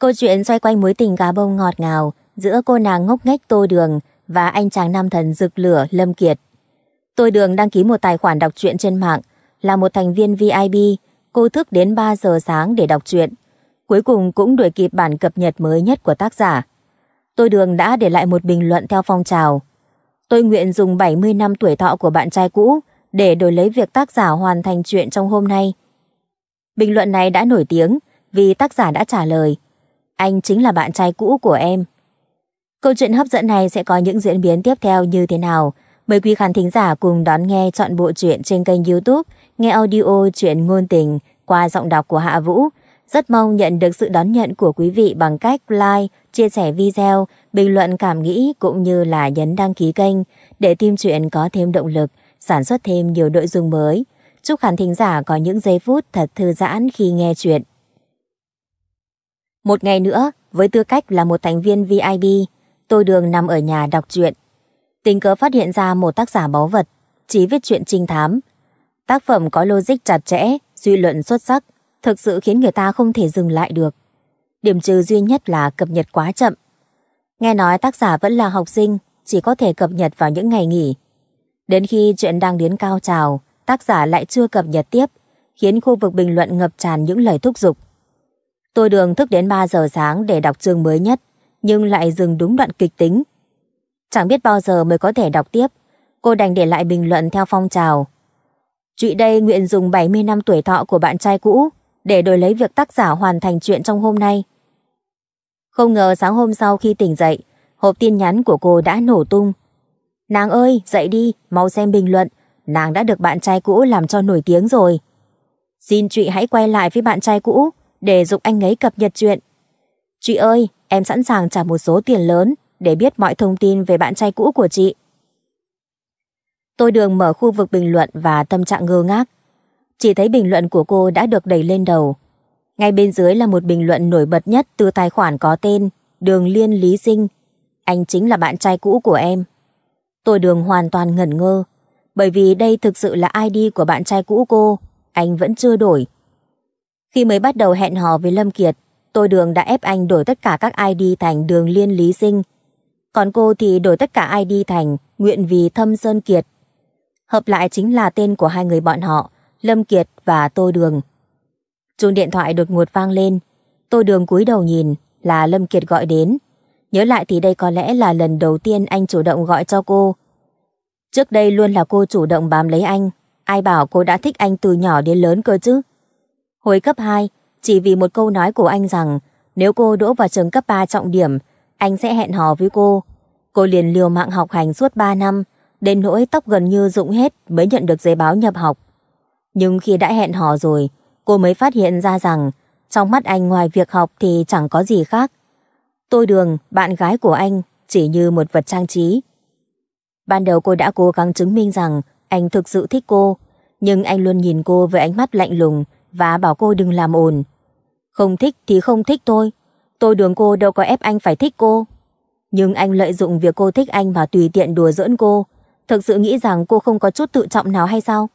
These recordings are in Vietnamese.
Câu chuyện xoay quanh mối tình gà bông ngọt ngào giữa cô nàng ngốc nghếch Tô Đường và anh chàng nam thần rực lửa Lâm Kiệt. Tô Đường đăng ký một tài khoản đọc truyện trên mạng, là một thành viên VIP, cô thức đến 3 giờ sáng để đọc truyện. Cuối cùng cũng đuổi kịp bản cập nhật mới nhất của tác giả. Tô Đường đã để lại một bình luận theo phong trào. Tôi nguyện dùng 70 năm tuổi thọ của bạn trai cũ để đổi lấy việc tác giả hoàn thành chuyện trong hôm nay. Bình luận này đã nổi tiếng vì tác giả đã trả lời anh chính là bạn trai cũ của em. Câu chuyện hấp dẫn này sẽ có những diễn biến tiếp theo như thế nào? Mời quý khán thính giả cùng đón nghe chọn bộ truyện trên kênh youtube Nghe Audio Chuyện Ngôn Tình qua giọng đọc của Hạ Vũ. Rất mong nhận được sự đón nhận của quý vị bằng cách like, chia sẻ video, bình luận cảm nghĩ cũng như là nhấn đăng ký kênh để tim truyện có thêm động lực, sản xuất thêm nhiều nội dung mới. Chúc khán thính giả có những giây phút thật thư giãn khi nghe chuyện. Một ngày nữa, với tư cách là một thành viên VIP, tôi đường nằm ở nhà đọc truyện. Tình cờ phát hiện ra một tác giả báu vật, chỉ viết truyện trinh thám. Tác phẩm có logic chặt chẽ, suy luận xuất sắc, thực sự khiến người ta không thể dừng lại được. Điểm trừ duy nhất là cập nhật quá chậm. Nghe nói tác giả vẫn là học sinh, chỉ có thể cập nhật vào những ngày nghỉ. Đến khi chuyện đang đến cao trào, tác giả lại chưa cập nhật tiếp, khiến khu vực bình luận ngập tràn những lời thúc giục. Tôi đường thức đến 3 giờ sáng để đọc chương mới nhất, nhưng lại dừng đúng đoạn kịch tính. Chẳng biết bao giờ mới có thể đọc tiếp, cô đành để lại bình luận theo phong trào. Chị đây nguyện dùng 70 năm tuổi thọ của bạn trai cũ để đổi lấy việc tác giả hoàn thành chuyện trong hôm nay. Không ngờ sáng hôm sau khi tỉnh dậy, hộp tin nhắn của cô đã nổ tung. Nàng ơi, dậy đi, mau xem bình luận, nàng đã được bạn trai cũ làm cho nổi tiếng rồi. Xin chị hãy quay lại với bạn trai cũ, để giúp anh ấy cập nhật chuyện. Chị ơi, em sẵn sàng trả một số tiền lớn để biết mọi thông tin về bạn trai cũ của chị. Tôi đường mở khu vực bình luận và tâm trạng ngơ ngác. Chỉ thấy bình luận của cô đã được đẩy lên đầu. Ngay bên dưới là một bình luận nổi bật nhất từ tài khoản có tên Đường Liên Lý Sinh. Anh chính là bạn trai cũ của em. Tôi đường hoàn toàn ngẩn ngơ, bởi vì đây thực sự là ID của bạn trai cũ cô. Anh vẫn chưa đổi, khi mới bắt đầu hẹn hò với Lâm Kiệt, tôi Đường đã ép anh đổi tất cả các ID thành Đường Liên Lý Sinh. Còn cô thì đổi tất cả ID thành Nguyện Vì Thâm Sơn Kiệt. Hợp lại chính là tên của hai người bọn họ, Lâm Kiệt và Tôi Đường. Chuông điện thoại đột ngột vang lên. Tôi Đường cúi đầu nhìn là Lâm Kiệt gọi đến. Nhớ lại thì đây có lẽ là lần đầu tiên anh chủ động gọi cho cô. Trước đây luôn là cô chủ động bám lấy anh. Ai bảo cô đã thích anh từ nhỏ đến lớn cơ chứ? Hồi cấp 2, chỉ vì một câu nói của anh rằng nếu cô đỗ vào trường cấp 3 trọng điểm, anh sẽ hẹn hò với cô. Cô liền liều mạng học hành suốt 3 năm, đến nỗi tóc gần như rụng hết mới nhận được giấy báo nhập học. Nhưng khi đã hẹn hò rồi, cô mới phát hiện ra rằng trong mắt anh ngoài việc học thì chẳng có gì khác. Tôi Đường, bạn gái của anh, chỉ như một vật trang trí. Ban đầu cô đã cố gắng chứng minh rằng anh thực sự thích cô, nhưng anh luôn nhìn cô với ánh mắt lạnh lùng, và bảo cô đừng làm ồn. Không thích thì không thích thôi, tôi đường cô đâu có ép anh phải thích cô. Nhưng anh lợi dụng việc cô thích anh mà tùy tiện đùa giỡn cô, thực sự nghĩ rằng cô không có chút tự trọng nào hay sao?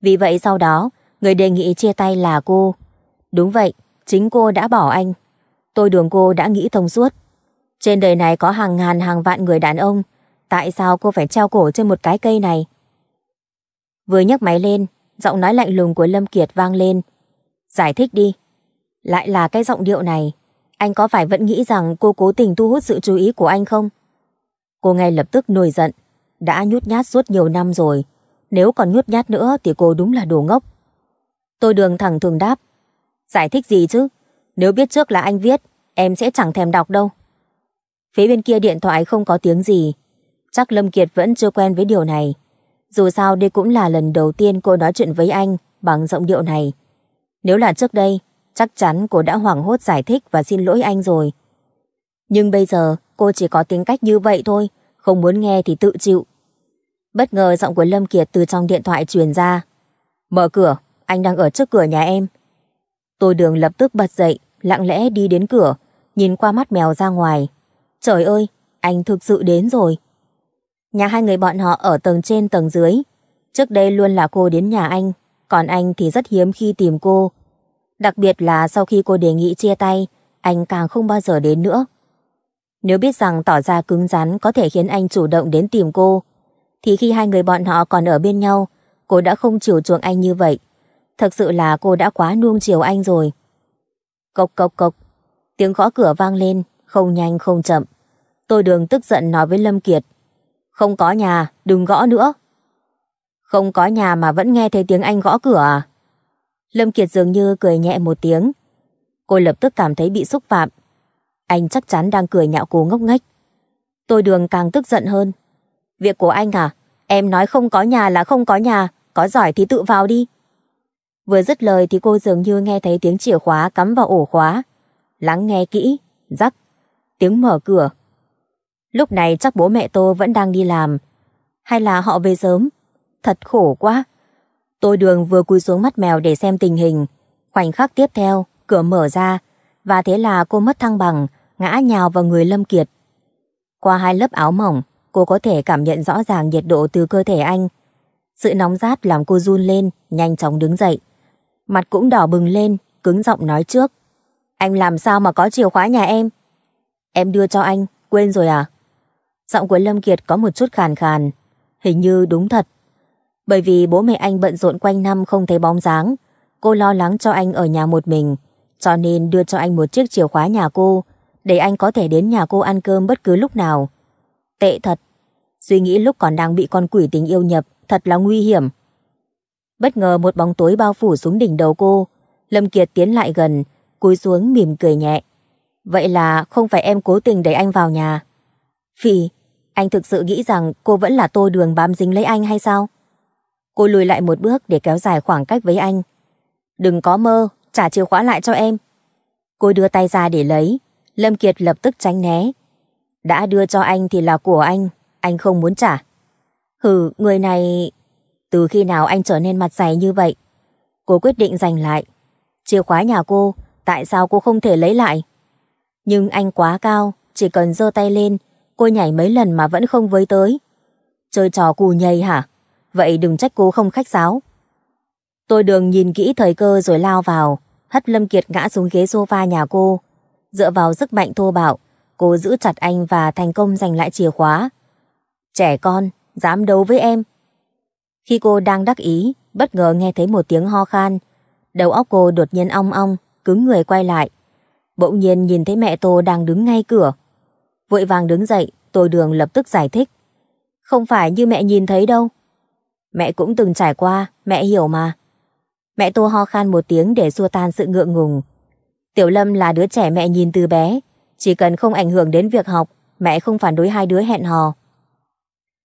Vì vậy sau đó, người đề nghị chia tay là cô. Đúng vậy, chính cô đã bỏ anh. Tôi đường cô đã nghĩ thông suốt. Trên đời này có hàng ngàn hàng vạn người đàn ông, tại sao cô phải treo cổ trên một cái cây này? Vừa nhấc máy lên, Giọng nói lạnh lùng của Lâm Kiệt vang lên. Giải thích đi. Lại là cái giọng điệu này. Anh có phải vẫn nghĩ rằng cô cố tình thu hút sự chú ý của anh không? Cô ngay lập tức nổi giận. Đã nhút nhát suốt nhiều năm rồi. Nếu còn nhút nhát nữa thì cô đúng là đồ ngốc. Tôi đường thẳng thường đáp. Giải thích gì chứ? Nếu biết trước là anh viết, em sẽ chẳng thèm đọc đâu. Phía bên kia điện thoại không có tiếng gì. Chắc Lâm Kiệt vẫn chưa quen với điều này. Dù sao đây cũng là lần đầu tiên cô nói chuyện với anh bằng giọng điệu này. Nếu là trước đây, chắc chắn cô đã hoảng hốt giải thích và xin lỗi anh rồi. Nhưng bây giờ cô chỉ có tính cách như vậy thôi, không muốn nghe thì tự chịu. Bất ngờ giọng của Lâm Kiệt từ trong điện thoại truyền ra. Mở cửa, anh đang ở trước cửa nhà em. Tôi đường lập tức bật dậy, lặng lẽ đi đến cửa, nhìn qua mắt mèo ra ngoài. Trời ơi, anh thực sự đến rồi. Nhà hai người bọn họ ở tầng trên tầng dưới. Trước đây luôn là cô đến nhà anh, còn anh thì rất hiếm khi tìm cô. Đặc biệt là sau khi cô đề nghị chia tay, anh càng không bao giờ đến nữa. Nếu biết rằng tỏ ra cứng rắn có thể khiến anh chủ động đến tìm cô, thì khi hai người bọn họ còn ở bên nhau, cô đã không chiều chuộng anh như vậy. Thật sự là cô đã quá nuông chiều anh rồi. Cộc cộc cộc, tiếng gõ cửa vang lên, không nhanh không chậm. Tôi đường tức giận nói với Lâm Kiệt. Không có nhà, đừng gõ nữa. Không có nhà mà vẫn nghe thấy tiếng anh gõ cửa à? Lâm Kiệt dường như cười nhẹ một tiếng. Cô lập tức cảm thấy bị xúc phạm. Anh chắc chắn đang cười nhạo cô ngốc nghếch. Tôi đường càng tức giận hơn. Việc của anh à? Em nói không có nhà là không có nhà, có giỏi thì tự vào đi. Vừa dứt lời thì cô dường như nghe thấy tiếng chìa khóa cắm vào ổ khóa. Lắng nghe kỹ, rắc. Tiếng mở cửa, Lúc này chắc bố mẹ tôi vẫn đang đi làm. Hay là họ về sớm? Thật khổ quá. Tôi đường vừa cúi xuống mắt mèo để xem tình hình. Khoảnh khắc tiếp theo, cửa mở ra. Và thế là cô mất thăng bằng, ngã nhào vào người Lâm Kiệt. Qua hai lớp áo mỏng, cô có thể cảm nhận rõ ràng nhiệt độ từ cơ thể anh. Sự nóng rát làm cô run lên, nhanh chóng đứng dậy. Mặt cũng đỏ bừng lên, cứng giọng nói trước. Anh làm sao mà có chìa khóa nhà em? Em đưa cho anh, quên rồi à? Giọng của Lâm Kiệt có một chút khàn khàn. Hình như đúng thật. Bởi vì bố mẹ anh bận rộn quanh năm không thấy bóng dáng. Cô lo lắng cho anh ở nhà một mình. Cho nên đưa cho anh một chiếc chìa khóa nhà cô. Để anh có thể đến nhà cô ăn cơm bất cứ lúc nào. Tệ thật. Suy nghĩ lúc còn đang bị con quỷ tình yêu nhập. Thật là nguy hiểm. Bất ngờ một bóng tối bao phủ xuống đỉnh đầu cô. Lâm Kiệt tiến lại gần. Cúi xuống mỉm cười nhẹ. Vậy là không phải em cố tình đẩy anh vào nhà. Vì anh thực sự nghĩ rằng cô vẫn là tô đường bám dính lấy anh hay sao? Cô lùi lại một bước để kéo dài khoảng cách với anh. Đừng có mơ, trả chìa khóa lại cho em. Cô đưa tay ra để lấy. Lâm Kiệt lập tức tránh né. Đã đưa cho anh thì là của anh, anh không muốn trả. Hừ, người này... Từ khi nào anh trở nên mặt dày như vậy? Cô quyết định giành lại. Chìa khóa nhà cô, tại sao cô không thể lấy lại? Nhưng anh quá cao, chỉ cần giơ tay lên cô nhảy mấy lần mà vẫn không với tới. Chơi trò cù nhầy hả? Vậy đừng trách cô không khách sáo. Tôi đường nhìn kỹ thời cơ rồi lao vào, hất Lâm Kiệt ngã xuống ghế sofa nhà cô. Dựa vào sức mạnh thô bạo, cô giữ chặt anh và thành công giành lại chìa khóa. Trẻ con, dám đấu với em. Khi cô đang đắc ý, bất ngờ nghe thấy một tiếng ho khan. Đầu óc cô đột nhiên ong ong, cứng người quay lại. Bỗng nhiên nhìn thấy mẹ Tô đang đứng ngay cửa, Vội vàng đứng dậy, tôi đường lập tức giải thích. Không phải như mẹ nhìn thấy đâu. Mẹ cũng từng trải qua, mẹ hiểu mà. Mẹ tô ho khan một tiếng để xua tan sự ngượng ngùng. Tiểu Lâm là đứa trẻ mẹ nhìn từ bé. Chỉ cần không ảnh hưởng đến việc học, mẹ không phản đối hai đứa hẹn hò.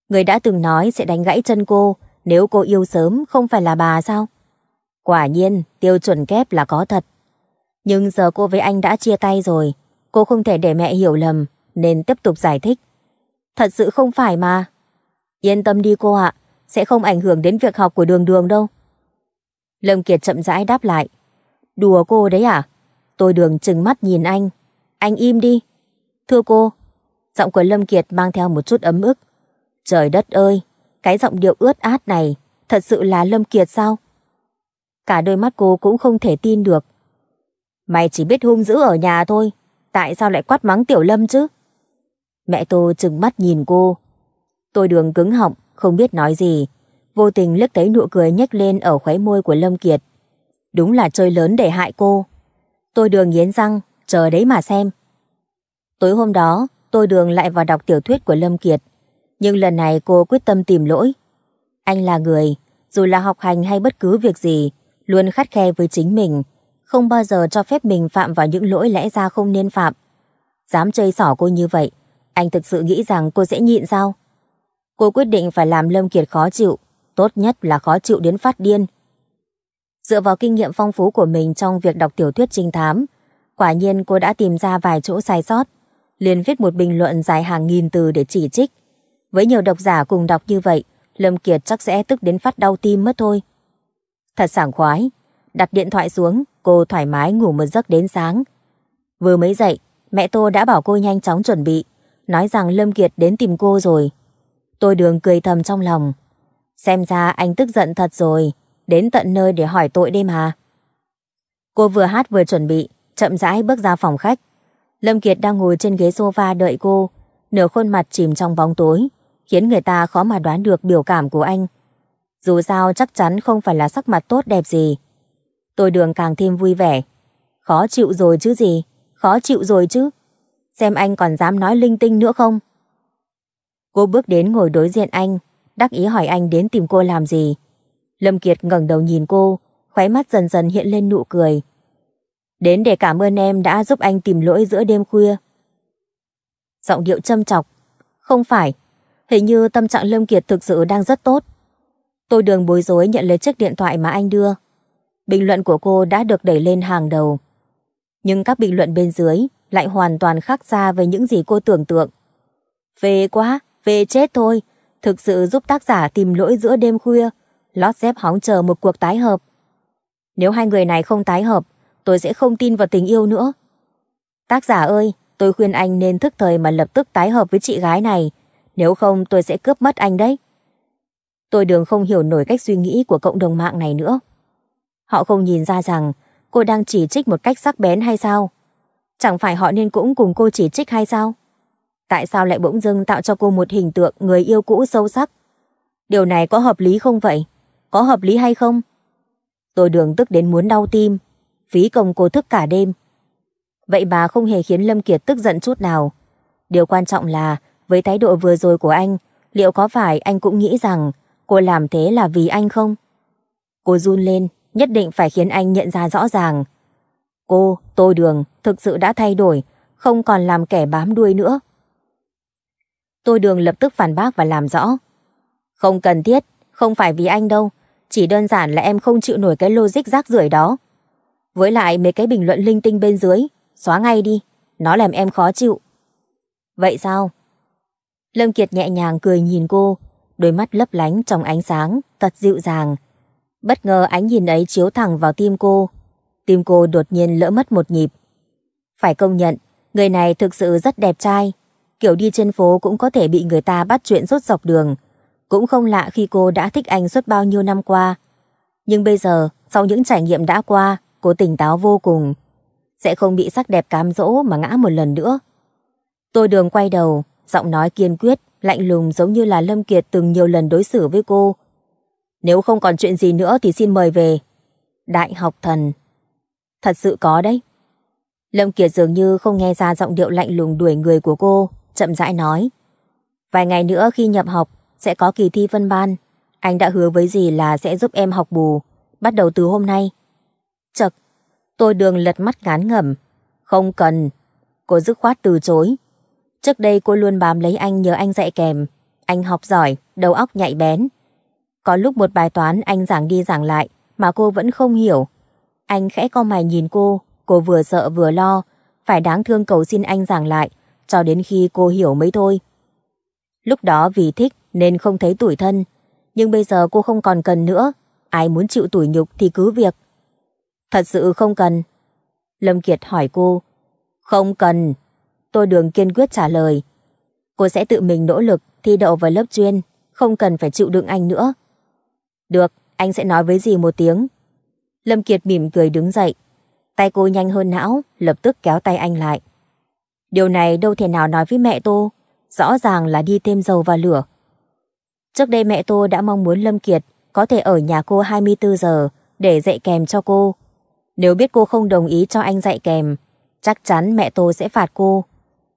Người đã từng nói sẽ đánh gãy chân cô nếu cô yêu sớm không phải là bà sao? Quả nhiên, tiêu chuẩn kép là có thật. Nhưng giờ cô với anh đã chia tay rồi, cô không thể để mẹ hiểu lầm nên tiếp tục giải thích. Thật sự không phải mà. Yên tâm đi cô ạ, sẽ không ảnh hưởng đến việc học của đường đường đâu. Lâm Kiệt chậm rãi đáp lại. Đùa cô đấy à? Tôi đường chừng mắt nhìn anh. Anh im đi. Thưa cô, giọng của Lâm Kiệt mang theo một chút ấm ức. Trời đất ơi, cái giọng điệu ướt át này thật sự là Lâm Kiệt sao? Cả đôi mắt cô cũng không thể tin được. Mày chỉ biết hung dữ ở nhà thôi, tại sao lại quát mắng Tiểu Lâm chứ? Mẹ Tô trừng mắt nhìn cô. Tôi đường cứng họng, không biết nói gì. Vô tình liếc thấy nụ cười nhếch lên ở khóe môi của Lâm Kiệt. Đúng là chơi lớn để hại cô. Tôi đường nghiến răng, chờ đấy mà xem. Tối hôm đó, tôi đường lại vào đọc tiểu thuyết của Lâm Kiệt. Nhưng lần này cô quyết tâm tìm lỗi. Anh là người, dù là học hành hay bất cứ việc gì, luôn khắt khe với chính mình, không bao giờ cho phép mình phạm vào những lỗi lẽ ra không nên phạm. Dám chơi xỏ cô như vậy, anh thực sự nghĩ rằng cô sẽ nhịn sao? Cô quyết định phải làm Lâm Kiệt khó chịu, tốt nhất là khó chịu đến phát điên. Dựa vào kinh nghiệm phong phú của mình trong việc đọc tiểu thuyết trinh thám, quả nhiên cô đã tìm ra vài chỗ sai sót, liền viết một bình luận dài hàng nghìn từ để chỉ trích. Với nhiều độc giả cùng đọc như vậy, Lâm Kiệt chắc sẽ tức đến phát đau tim mất thôi. Thật sảng khoái, đặt điện thoại xuống, cô thoải mái ngủ một giấc đến sáng. Vừa mới dậy, mẹ Tô đã bảo cô nhanh chóng chuẩn bị, nói rằng Lâm Kiệt đến tìm cô rồi. Tôi đường cười thầm trong lòng. Xem ra anh tức giận thật rồi, đến tận nơi để hỏi tội đêm hà. Cô vừa hát vừa chuẩn bị, chậm rãi bước ra phòng khách. Lâm Kiệt đang ngồi trên ghế sofa đợi cô, nửa khuôn mặt chìm trong bóng tối, khiến người ta khó mà đoán được biểu cảm của anh. Dù sao chắc chắn không phải là sắc mặt tốt đẹp gì. Tôi đường càng thêm vui vẻ. Khó chịu rồi chứ gì, khó chịu rồi chứ xem anh còn dám nói linh tinh nữa không. Cô bước đến ngồi đối diện anh, đắc ý hỏi anh đến tìm cô làm gì. Lâm Kiệt ngẩng đầu nhìn cô, khóe mắt dần dần hiện lên nụ cười. Đến để cảm ơn em đã giúp anh tìm lỗi giữa đêm khuya. Giọng điệu châm chọc. Không phải, hình như tâm trạng Lâm Kiệt thực sự đang rất tốt. Tôi đường bối rối nhận lấy chiếc điện thoại mà anh đưa. Bình luận của cô đã được đẩy lên hàng đầu nhưng các bình luận bên dưới lại hoàn toàn khác xa với những gì cô tưởng tượng. Về quá, về chết thôi, thực sự giúp tác giả tìm lỗi giữa đêm khuya, lót dép hóng chờ một cuộc tái hợp. Nếu hai người này không tái hợp, tôi sẽ không tin vào tình yêu nữa. Tác giả ơi, tôi khuyên anh nên thức thời mà lập tức tái hợp với chị gái này, nếu không tôi sẽ cướp mất anh đấy. Tôi đường không hiểu nổi cách suy nghĩ của cộng đồng mạng này nữa. Họ không nhìn ra rằng cô đang chỉ trích một cách sắc bén hay sao? Chẳng phải họ nên cũng cùng cô chỉ trích hay sao? Tại sao lại bỗng dưng tạo cho cô một hình tượng người yêu cũ sâu sắc? Điều này có hợp lý không vậy? Có hợp lý hay không? Tôi đường tức đến muốn đau tim, phí công cô thức cả đêm. Vậy bà không hề khiến Lâm Kiệt tức giận chút nào. Điều quan trọng là, với thái độ vừa rồi của anh, liệu có phải anh cũng nghĩ rằng cô làm thế là vì anh không? Cô run lên, nhất định phải khiến anh nhận ra rõ ràng. Cô, tôi đường, thực sự đã thay đổi, không còn làm kẻ bám đuôi nữa. Tôi đường lập tức phản bác và làm rõ. Không cần thiết, không phải vì anh đâu, chỉ đơn giản là em không chịu nổi cái logic rác rưởi đó. Với lại mấy cái bình luận linh tinh bên dưới, xóa ngay đi, nó làm em khó chịu. Vậy sao? Lâm Kiệt nhẹ nhàng cười nhìn cô, đôi mắt lấp lánh trong ánh sáng, thật dịu dàng. Bất ngờ ánh nhìn ấy chiếu thẳng vào tim cô. Tim cô đột nhiên lỡ mất một nhịp. Phải công nhận, người này thực sự rất đẹp trai. Kiểu đi trên phố cũng có thể bị người ta bắt chuyện rốt dọc đường. Cũng không lạ khi cô đã thích anh suốt bao nhiêu năm qua. Nhưng bây giờ, sau những trải nghiệm đã qua, cô tỉnh táo vô cùng. Sẽ không bị sắc đẹp cám dỗ mà ngã một lần nữa. Tôi đường quay đầu, giọng nói kiên quyết, lạnh lùng giống như là Lâm Kiệt từng nhiều lần đối xử với cô nếu không còn chuyện gì nữa thì xin mời về. Đại học thần. Thật sự có đấy. Lâm Kiệt dường như không nghe ra giọng điệu lạnh lùng đuổi người của cô, chậm rãi nói. Vài ngày nữa khi nhập học, sẽ có kỳ thi phân ban. Anh đã hứa với dì là sẽ giúp em học bù, bắt đầu từ hôm nay. Chật, tôi đường lật mắt ngán ngẩm. Không cần. Cô dứt khoát từ chối. Trước đây cô luôn bám lấy anh nhờ anh dạy kèm. Anh học giỏi, đầu óc nhạy bén, có lúc một bài toán anh giảng đi giảng lại mà cô vẫn không hiểu. Anh khẽ co mày nhìn cô, cô vừa sợ vừa lo, phải đáng thương cầu xin anh giảng lại, cho đến khi cô hiểu mới thôi. Lúc đó vì thích nên không thấy tủi thân, nhưng bây giờ cô không còn cần nữa, ai muốn chịu tủi nhục thì cứ việc. Thật sự không cần. Lâm Kiệt hỏi cô. Không cần. tôi Đường kiên quyết trả lời. Cô sẽ tự mình nỗ lực thi đậu vào lớp chuyên, không cần phải chịu đựng anh nữa. Được, anh sẽ nói với dì một tiếng. Lâm Kiệt mỉm cười đứng dậy. Tay cô nhanh hơn não, lập tức kéo tay anh lại. Điều này đâu thể nào nói với mẹ tôi, rõ ràng là đi thêm dầu vào lửa. Trước đây mẹ tôi đã mong muốn Lâm Kiệt có thể ở nhà cô 24 giờ để dạy kèm cho cô. Nếu biết cô không đồng ý cho anh dạy kèm, chắc chắn mẹ tôi sẽ phạt cô.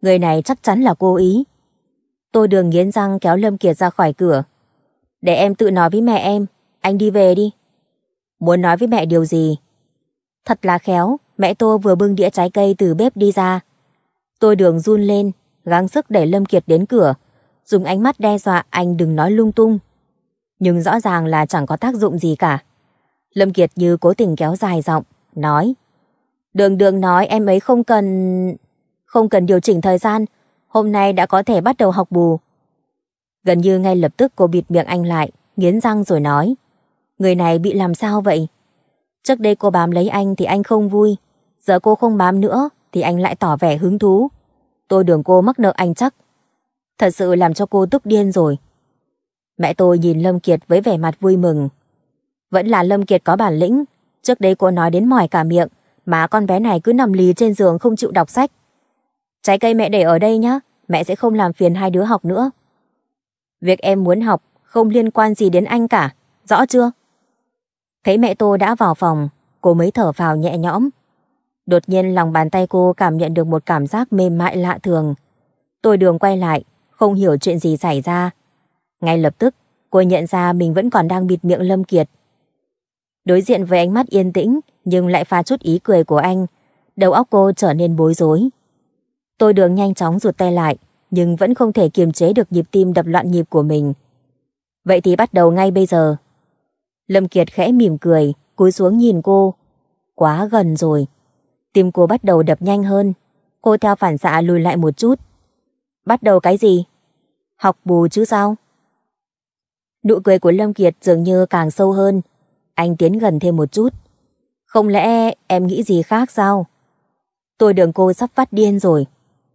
Người này chắc chắn là cô ý. Tôi đường nghiến răng kéo Lâm Kiệt ra khỏi cửa. Để em tự nói với mẹ em, anh đi về đi. Muốn nói với mẹ điều gì? Thật là khéo, mẹ tôi vừa bưng đĩa trái cây từ bếp đi ra. Tôi đường run lên, gắng sức để Lâm Kiệt đến cửa, dùng ánh mắt đe dọa anh đừng nói lung tung. Nhưng rõ ràng là chẳng có tác dụng gì cả. Lâm Kiệt như cố tình kéo dài giọng, nói. Đường đường nói em ấy không cần... không cần điều chỉnh thời gian, hôm nay đã có thể bắt đầu học bù. Gần như ngay lập tức cô bịt miệng anh lại, nghiến răng rồi nói. Người này bị làm sao vậy? Trước đây cô bám lấy anh thì anh không vui. Giờ cô không bám nữa thì anh lại tỏ vẻ hứng thú. Tôi đường cô mắc nợ anh chắc. Thật sự làm cho cô tức điên rồi. Mẹ tôi nhìn Lâm Kiệt với vẻ mặt vui mừng. Vẫn là Lâm Kiệt có bản lĩnh. Trước đây cô nói đến mỏi cả miệng mà con bé này cứ nằm lì trên giường không chịu đọc sách. Trái cây mẹ để ở đây nhá, mẹ sẽ không làm phiền hai đứa học nữa. Việc em muốn học không liên quan gì đến anh cả, rõ chưa? Thấy mẹ tôi đã vào phòng, cô mới thở vào nhẹ nhõm. Đột nhiên lòng bàn tay cô cảm nhận được một cảm giác mềm mại lạ thường. Tôi đường quay lại, không hiểu chuyện gì xảy ra. Ngay lập tức, cô nhận ra mình vẫn còn đang bịt miệng Lâm Kiệt. Đối diện với ánh mắt yên tĩnh nhưng lại pha chút ý cười của anh, đầu óc cô trở nên bối rối. Tôi đường nhanh chóng rụt tay lại, nhưng vẫn không thể kiềm chế được nhịp tim đập loạn nhịp của mình. Vậy thì bắt đầu ngay bây giờ, Lâm Kiệt khẽ mỉm cười, cúi xuống nhìn cô. Quá gần rồi. Tim cô bắt đầu đập nhanh hơn. Cô theo phản xạ lùi lại một chút. Bắt đầu cái gì? Học bù chứ sao? Nụ cười của Lâm Kiệt dường như càng sâu hơn. Anh tiến gần thêm một chút. Không lẽ em nghĩ gì khác sao? Tôi đường cô sắp phát điên rồi.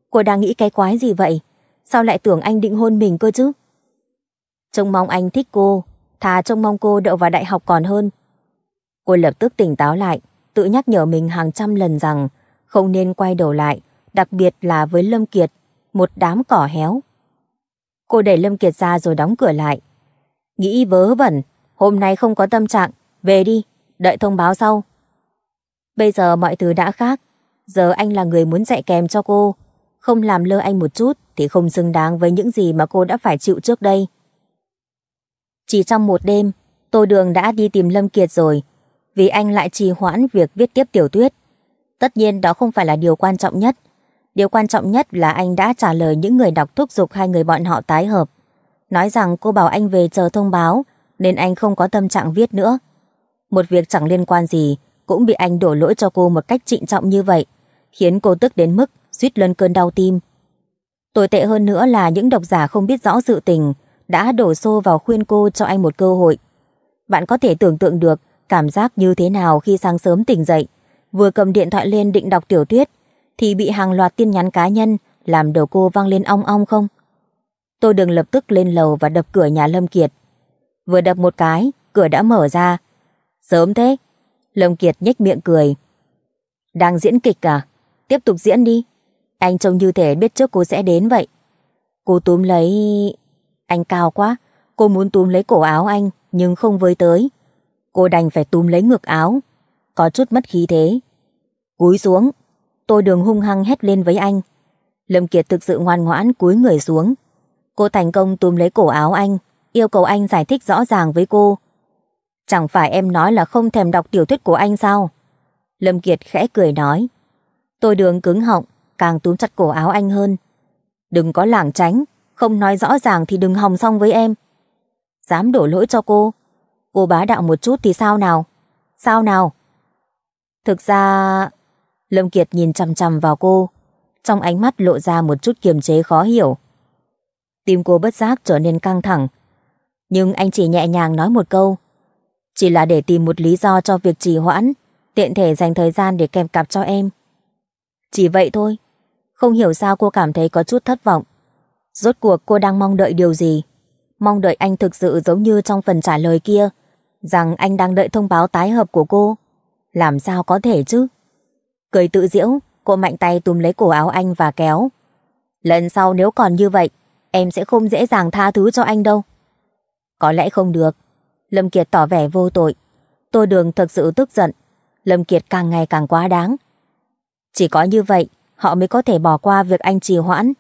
Cô đang nghĩ cái quái gì vậy? Sao lại tưởng anh định hôn mình cơ chứ? Trông mong anh thích cô, thà trông mong cô đậu vào đại học còn hơn. Cô lập tức tỉnh táo lại, tự nhắc nhở mình hàng trăm lần rằng không nên quay đầu lại, đặc biệt là với Lâm Kiệt, một đám cỏ héo. Cô đẩy Lâm Kiệt ra rồi đóng cửa lại. Nghĩ vớ vẩn, hôm nay không có tâm trạng, về đi, đợi thông báo sau. Bây giờ mọi thứ đã khác, giờ anh là người muốn dạy kèm cho cô. Không làm lơ anh một chút thì không xứng đáng với những gì mà cô đã phải chịu trước đây. Chỉ trong một đêm, Tô Đường đã đi tìm Lâm Kiệt rồi, vì anh lại trì hoãn việc viết tiếp tiểu tuyết. Tất nhiên đó không phải là điều quan trọng nhất. Điều quan trọng nhất là anh đã trả lời những người đọc thúc giục hai người bọn họ tái hợp. Nói rằng cô bảo anh về chờ thông báo, nên anh không có tâm trạng viết nữa. Một việc chẳng liên quan gì, cũng bị anh đổ lỗi cho cô một cách trịnh trọng như vậy, khiến cô tức đến mức suýt lên cơn đau tim. Tồi tệ hơn nữa là những độc giả không biết rõ sự tình, đã đổ xô vào khuyên cô cho anh một cơ hội. Bạn có thể tưởng tượng được cảm giác như thế nào khi sáng sớm tỉnh dậy, vừa cầm điện thoại lên định đọc tiểu thuyết, thì bị hàng loạt tin nhắn cá nhân làm đầu cô vang lên ong ong không? Tôi đừng lập tức lên lầu và đập cửa nhà Lâm Kiệt. Vừa đập một cái, cửa đã mở ra. Sớm thế? Lâm Kiệt nhếch miệng cười. Đang diễn kịch à? Tiếp tục diễn đi. Anh trông như thể biết trước cô sẽ đến vậy. Cô túm lấy... Anh cao quá, cô muốn túm lấy cổ áo anh nhưng không với tới. Cô đành phải túm lấy ngược áo, có chút mất khí thế. Cúi xuống, tôi đường hung hăng hét lên với anh. Lâm Kiệt thực sự ngoan ngoãn cúi người xuống. Cô thành công túm lấy cổ áo anh, yêu cầu anh giải thích rõ ràng với cô. Chẳng phải em nói là không thèm đọc tiểu thuyết của anh sao? Lâm Kiệt khẽ cười nói. Tôi đường cứng họng, càng túm chặt cổ áo anh hơn. Đừng có lảng tránh, không nói rõ ràng thì đừng hòng xong với em. Dám đổ lỗi cho cô. Cô bá đạo một chút thì sao nào? Sao nào? Thực ra... Lâm Kiệt nhìn chằm chằm vào cô. Trong ánh mắt lộ ra một chút kiềm chế khó hiểu. Tim cô bất giác trở nên căng thẳng. Nhưng anh chỉ nhẹ nhàng nói một câu. Chỉ là để tìm một lý do cho việc trì hoãn, tiện thể dành thời gian để kèm cặp cho em. Chỉ vậy thôi. Không hiểu sao cô cảm thấy có chút thất vọng. Rốt cuộc cô đang mong đợi điều gì? Mong đợi anh thực sự giống như trong phần trả lời kia, rằng anh đang đợi thông báo tái hợp của cô. Làm sao có thể chứ? Cười tự diễu, cô mạnh tay túm lấy cổ áo anh và kéo. Lần sau nếu còn như vậy, em sẽ không dễ dàng tha thứ cho anh đâu. Có lẽ không được. Lâm Kiệt tỏ vẻ vô tội. Tô Đường thực sự tức giận. Lâm Kiệt càng ngày càng quá đáng. Chỉ có như vậy, họ mới có thể bỏ qua việc anh trì hoãn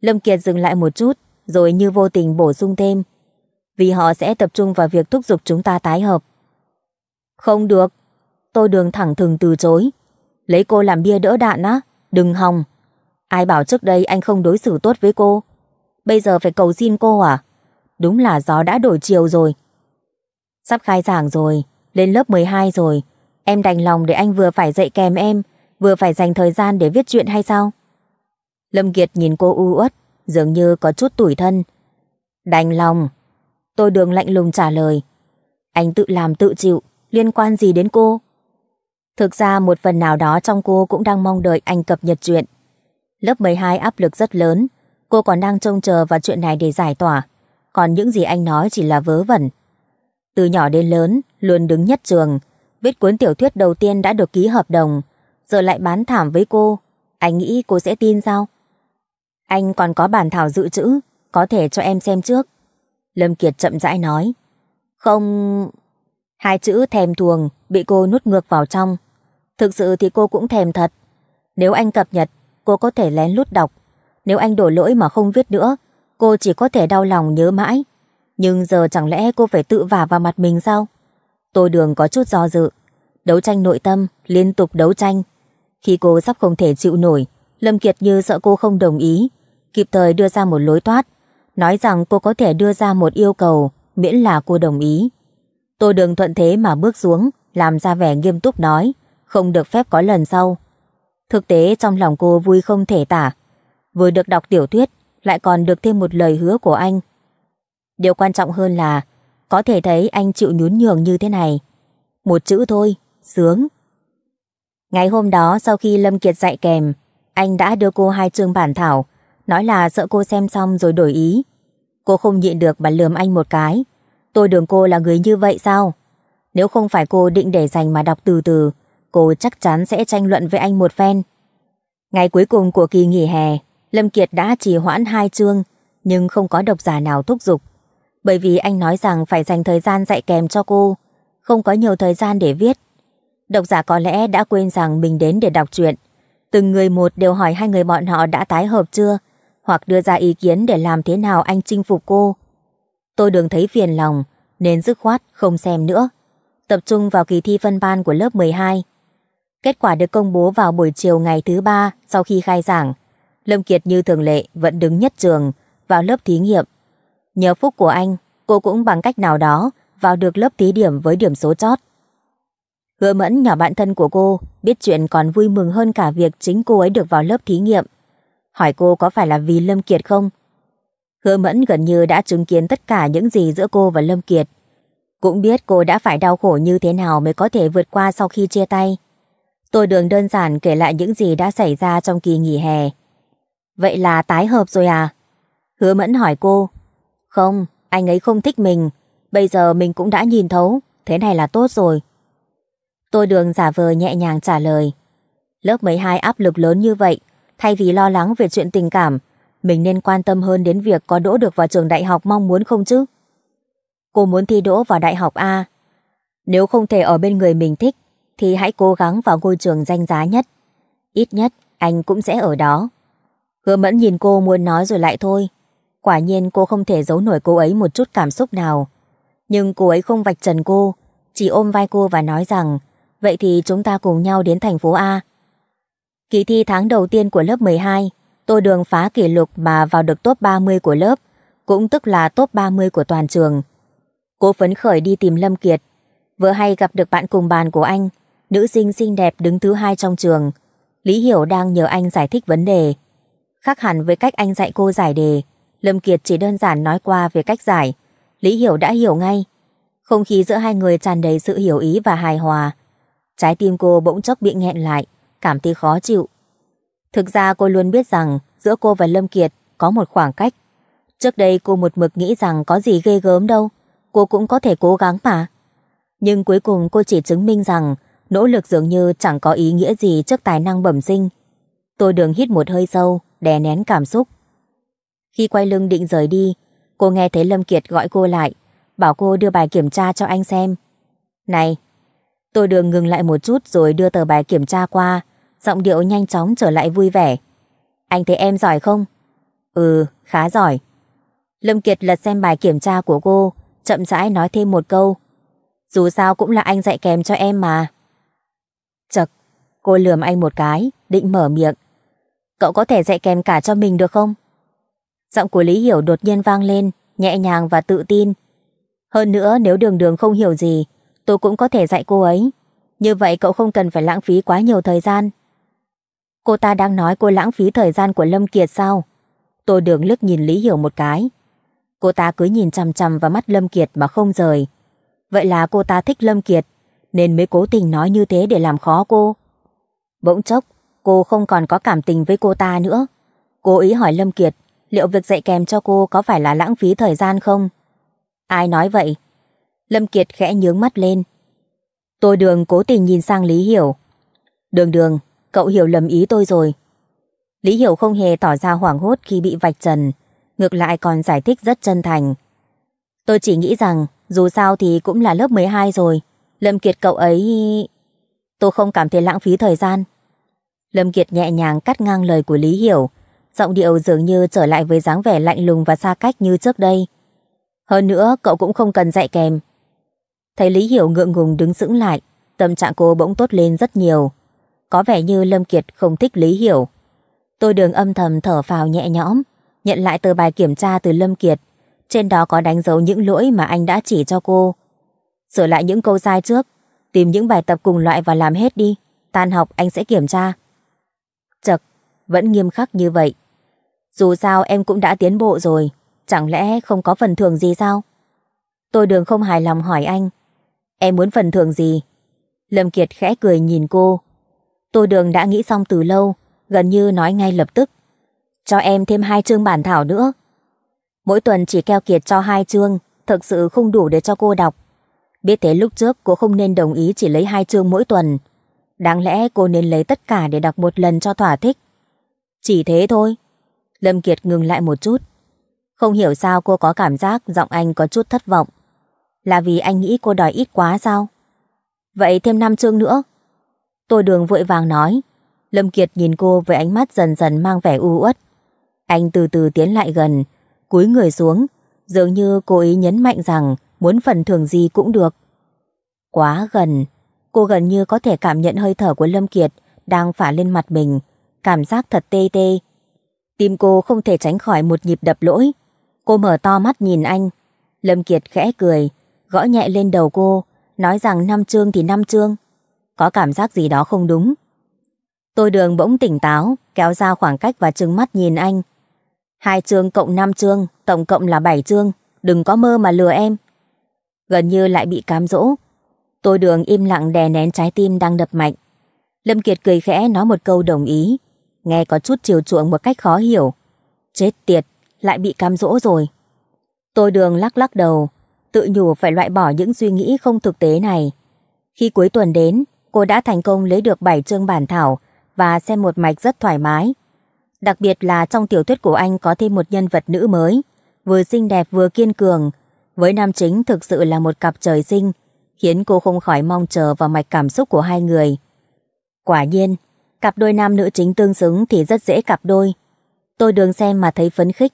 Lâm Kiệt dừng lại một chút, rồi như vô tình bổ sung thêm. Vì họ sẽ tập trung vào việc thúc giục chúng ta tái hợp. Không được. Tô Đường thẳng thừng từ chối. Lấy cô làm bia đỡ đạn á, đừng hòng. Ai bảo trước đây anh không đối xử tốt với cô. Bây giờ phải cầu xin cô à? Đúng là gió đã đổi chiều rồi. Sắp khai giảng rồi, lên lớp 12 rồi. Em đành lòng để anh vừa phải dạy kèm em, vừa phải dành thời gian để viết chuyện hay sao? Lâm Kiệt nhìn cô u uất, dường như có chút tủi thân. Đành lòng. Tôi đường lạnh lùng trả lời. Anh tự làm tự chịu, liên quan gì đến cô? Thực ra một phần nào đó trong cô cũng đang mong đợi anh cập nhật chuyện. Lớp 12 áp lực rất lớn, cô còn đang trông chờ vào chuyện này để giải tỏa. Còn những gì anh nói chỉ là vớ vẩn. Từ nhỏ đến lớn, luôn đứng nhất trường. Viết cuốn tiểu thuyết đầu tiên đã được ký hợp đồng, giờ lại bán thảm với cô. Anh nghĩ cô sẽ tin sao? Anh còn có bản thảo dự trữ, có thể cho em xem trước. Lâm Kiệt chậm rãi nói. Không... Hai chữ thèm thuồng bị cô nuốt ngược vào trong. Thực sự thì cô cũng thèm thật. Nếu anh cập nhật, cô có thể lén lút đọc. Nếu anh đổ lỗi mà không viết nữa, cô chỉ có thể đau lòng nhớ mãi. Nhưng giờ chẳng lẽ cô phải tự vả vào mặt mình sao? Tôi Đường có chút do dự. Đấu tranh nội tâm, liên tục đấu tranh. Khi cô sắp không thể chịu nổi, Lâm Kiệt như sợ cô không đồng ý, kịp thời đưa ra một lối thoát, nói rằng cô có thể đưa ra một yêu cầu miễn là cô đồng ý. Tôi Đường thuận thế mà bước xuống, làm ra vẻ nghiêm túc nói, không được phép có lần sau. Thực tế trong lòng cô vui không thể tả. Vừa được đọc tiểu thuyết, lại còn được thêm một lời hứa của anh. Điều quan trọng hơn là, có thể thấy anh chịu nhún nhường như thế này. Một chữ thôi, sướng. Ngày hôm đó sau khi Lâm Kiệt dạy kèm, anh đã đưa cô hai chương bản thảo, nói là sợ cô xem xong rồi đổi ý. Cô không nhịn được mà lườm anh một cái. Tôi đường cô là người như vậy sao? Nếu không phải cô định để dành mà đọc từ từ, cô chắc chắn sẽ tranh luận với anh một phen. Ngày cuối cùng của kỳ nghỉ hè, Lâm Kiệt đã trì hoãn hai chương, nhưng không có độc giả nào thúc giục. Bởi vì anh nói rằng phải dành thời gian dạy kèm cho cô, không có nhiều thời gian để viết. Độc giả có lẽ đã quên rằng mình đến để đọc truyện. Từng người một đều hỏi hai người bọn họ đã tái hợp chưa, hoặc đưa ra ý kiến để làm thế nào anh chinh phục cô. Tôi đừng thấy phiền lòng, nên dứt khoát không xem nữa. Tập trung vào kỳ thi phân ban của lớp 12. Kết quả được công bố vào buổi chiều ngày thứ ba sau khi khai giảng. Lâm Kiệt như thường lệ vẫn đứng nhất trường, vào lớp thí nghiệm. Nhờ phúc của anh, cô cũng bằng cách nào đó vào được lớp thí điểm với điểm số chót. Hứa mẫn nhỏ bạn thân của cô biết chuyện còn vui mừng hơn cả việc chính cô ấy được vào lớp thí nghiệm hỏi cô có phải là vì Lâm Kiệt không. Hứa Mẫn gần như đã chứng kiến tất cả những gì giữa cô và Lâm Kiệt. Cũng biết cô đã phải đau khổ như thế nào mới có thể vượt qua sau khi chia tay. Tôi đường đơn giản kể lại những gì đã xảy ra trong kỳ nghỉ hè. Vậy là tái hợp rồi à? Hứa Mẫn hỏi cô. Không, anh ấy không thích mình. Bây giờ mình cũng đã nhìn thấu, thế này là tốt rồi. Tôi đường giả vờ nhẹ nhàng trả lời. Lớp 12 áp lực lớn như vậy, thay vì lo lắng về chuyện tình cảm, mình nên quan tâm hơn đến việc có đỗ được vào trường đại học mong muốn không chứ. Cô muốn thi đỗ vào đại học A. Nếu không thể ở bên người mình thích, thì hãy cố gắng vào ngôi trường danh giá nhất. Ít nhất, anh cũng sẽ ở đó. Hứa mẫn nhìn cô muốn nói rồi lại thôi. Quả nhiên cô không thể giấu nổi cô ấy một chút cảm xúc nào. Nhưng cô ấy không vạch trần cô, chỉ ôm vai cô và nói rằng, vậy thì chúng ta cùng nhau đến thành phố A, Kỳ thi tháng đầu tiên của lớp 12, tôi Đường phá kỷ lục mà vào được top 30 của lớp, cũng tức là top 30 của toàn trường. Cô phấn khởi đi tìm Lâm Kiệt, vừa hay gặp được bạn cùng bàn của anh, nữ sinh xinh đẹp đứng thứ hai trong trường. Lý Hiểu đang nhờ anh giải thích vấn đề. Khác hẳn với cách anh dạy cô giải đề, Lâm Kiệt chỉ đơn giản nói qua về cách giải. Lý Hiểu đã hiểu ngay. Không khí giữa hai người tràn đầy sự hiểu ý và hài hòa. Trái tim cô bỗng chốc bị nghẹn lại cảm thấy khó chịu. Thực ra cô luôn biết rằng giữa cô và Lâm Kiệt có một khoảng cách. Trước đây cô một mực nghĩ rằng có gì ghê gớm đâu, cô cũng có thể cố gắng mà. Nhưng cuối cùng cô chỉ chứng minh rằng nỗ lực dường như chẳng có ý nghĩa gì trước tài năng bẩm sinh. Tôi đường hít một hơi sâu, đè nén cảm xúc. Khi quay lưng định rời đi, cô nghe thấy Lâm Kiệt gọi cô lại, bảo cô đưa bài kiểm tra cho anh xem. Này, tôi đường ngừng lại một chút rồi đưa tờ bài kiểm tra qua, giọng điệu nhanh chóng trở lại vui vẻ. Anh thấy em giỏi không? Ừ, khá giỏi. Lâm Kiệt lật xem bài kiểm tra của cô, chậm rãi nói thêm một câu. Dù sao cũng là anh dạy kèm cho em mà. Chật, cô lườm anh một cái, định mở miệng. Cậu có thể dạy kèm cả cho mình được không? Giọng của Lý Hiểu đột nhiên vang lên, nhẹ nhàng và tự tin. Hơn nữa nếu đường đường không hiểu gì, tôi cũng có thể dạy cô ấy. Như vậy cậu không cần phải lãng phí quá nhiều thời gian. Cô ta đang nói cô lãng phí thời gian của Lâm Kiệt sao? Tôi Đường lướt nhìn Lý Hiểu một cái. Cô ta cứ nhìn chằm chằm vào mắt Lâm Kiệt mà không rời. Vậy là cô ta thích Lâm Kiệt, nên mới cố tình nói như thế để làm khó cô. Bỗng chốc, cô không còn có cảm tình với cô ta nữa. Cô ý hỏi Lâm Kiệt, liệu việc dạy kèm cho cô có phải là lãng phí thời gian không? Ai nói vậy? Lâm Kiệt khẽ nhướng mắt lên. Tôi đường cố tình nhìn sang Lý Hiểu. Đường đường, Cậu hiểu lầm ý tôi rồi. Lý Hiểu không hề tỏ ra hoảng hốt khi bị vạch trần, ngược lại còn giải thích rất chân thành. Tôi chỉ nghĩ rằng, dù sao thì cũng là lớp 12 rồi, Lâm Kiệt cậu ấy... Tôi không cảm thấy lãng phí thời gian. Lâm Kiệt nhẹ nhàng cắt ngang lời của Lý Hiểu, giọng điệu dường như trở lại với dáng vẻ lạnh lùng và xa cách như trước đây. Hơn nữa, cậu cũng không cần dạy kèm. Thấy Lý Hiểu ngượng ngùng đứng sững lại, tâm trạng cô bỗng tốt lên rất nhiều có vẻ như Lâm Kiệt không thích Lý Hiểu. Tôi đường âm thầm thở phào nhẹ nhõm, nhận lại tờ bài kiểm tra từ Lâm Kiệt. Trên đó có đánh dấu những lỗi mà anh đã chỉ cho cô. Sửa lại những câu sai trước, tìm những bài tập cùng loại và làm hết đi. Tan học anh sẽ kiểm tra. Chật, vẫn nghiêm khắc như vậy. Dù sao em cũng đã tiến bộ rồi, chẳng lẽ không có phần thưởng gì sao? Tôi đường không hài lòng hỏi anh. Em muốn phần thưởng gì? Lâm Kiệt khẽ cười nhìn cô, Tô Đường đã nghĩ xong từ lâu, gần như nói ngay lập tức. Cho em thêm hai chương bản thảo nữa. Mỗi tuần chỉ keo kiệt cho hai chương, thực sự không đủ để cho cô đọc. Biết thế lúc trước cô không nên đồng ý chỉ lấy hai chương mỗi tuần. Đáng lẽ cô nên lấy tất cả để đọc một lần cho thỏa thích. Chỉ thế thôi. Lâm Kiệt ngừng lại một chút. Không hiểu sao cô có cảm giác giọng anh có chút thất vọng. Là vì anh nghĩ cô đòi ít quá sao? Vậy thêm 5 chương nữa, Tô Đường vội vàng nói. Lâm Kiệt nhìn cô với ánh mắt dần dần mang vẻ u uất. Anh từ từ tiến lại gần, cúi người xuống, dường như cố ý nhấn mạnh rằng muốn phần thưởng gì cũng được. Quá gần, cô gần như có thể cảm nhận hơi thở của Lâm Kiệt đang phả lên mặt mình, cảm giác thật tê tê. Tim cô không thể tránh khỏi một nhịp đập lỗi. Cô mở to mắt nhìn anh. Lâm Kiệt khẽ cười, gõ nhẹ lên đầu cô, nói rằng năm chương thì năm chương. Có cảm giác gì đó không đúng. Tôi đường bỗng tỉnh táo, kéo ra khoảng cách và trừng mắt nhìn anh. Hai chương cộng năm chương, tổng cộng là bảy chương, đừng có mơ mà lừa em. Gần như lại bị cám dỗ. Tôi đường im lặng đè nén trái tim đang đập mạnh. Lâm Kiệt cười khẽ nói một câu đồng ý. Nghe có chút chiều chuộng một cách khó hiểu. Chết tiệt, lại bị cám dỗ rồi. Tôi đường lắc lắc đầu, tự nhủ phải loại bỏ những suy nghĩ không thực tế này. Khi cuối tuần đến, cô đã thành công lấy được 7 chương bản thảo và xem một mạch rất thoải mái. Đặc biệt là trong tiểu thuyết của anh có thêm một nhân vật nữ mới, vừa xinh đẹp vừa kiên cường, với nam chính thực sự là một cặp trời sinh, khiến cô không khỏi mong chờ vào mạch cảm xúc của hai người. Quả nhiên, cặp đôi nam nữ chính tương xứng thì rất dễ cặp đôi. Tôi đường xem mà thấy phấn khích.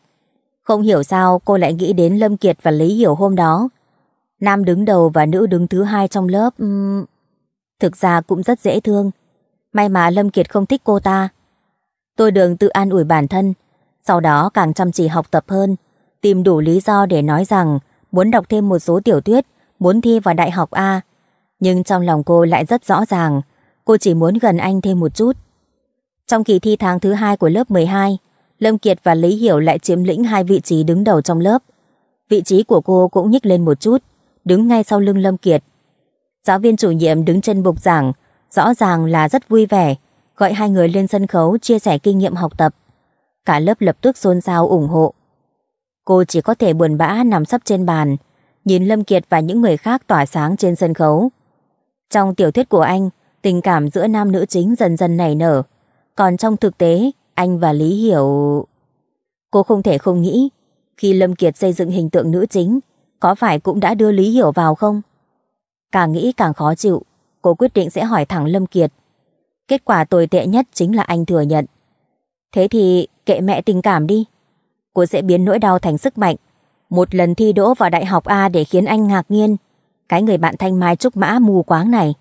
Không hiểu sao cô lại nghĩ đến Lâm Kiệt và Lý Hiểu hôm đó. Nam đứng đầu và nữ đứng thứ hai trong lớp thực ra cũng rất dễ thương. May mà Lâm Kiệt không thích cô ta. Tôi đường tự an ủi bản thân, sau đó càng chăm chỉ học tập hơn, tìm đủ lý do để nói rằng muốn đọc thêm một số tiểu thuyết, muốn thi vào đại học A. Nhưng trong lòng cô lại rất rõ ràng, cô chỉ muốn gần anh thêm một chút. Trong kỳ thi tháng thứ hai của lớp 12, Lâm Kiệt và Lý Hiểu lại chiếm lĩnh hai vị trí đứng đầu trong lớp. Vị trí của cô cũng nhích lên một chút, đứng ngay sau lưng Lâm Kiệt. Giáo viên chủ nhiệm đứng trên bục giảng, rõ ràng là rất vui vẻ, gọi hai người lên sân khấu chia sẻ kinh nghiệm học tập. Cả lớp lập tức xôn xao ủng hộ. Cô chỉ có thể buồn bã nằm sấp trên bàn, nhìn Lâm Kiệt và những người khác tỏa sáng trên sân khấu. Trong tiểu thuyết của anh, tình cảm giữa nam nữ chính dần dần nảy nở. Còn trong thực tế, anh và Lý Hiểu... Cô không thể không nghĩ, khi Lâm Kiệt xây dựng hình tượng nữ chính, có phải cũng đã đưa Lý Hiểu vào không? Càng nghĩ càng khó chịu, cô quyết định sẽ hỏi thẳng Lâm Kiệt. Kết quả tồi tệ nhất chính là anh thừa nhận. Thế thì kệ mẹ tình cảm đi. Cô sẽ biến nỗi đau thành sức mạnh. Một lần thi đỗ vào đại học A để khiến anh ngạc nhiên. Cái người bạn thanh mai trúc mã mù quáng này.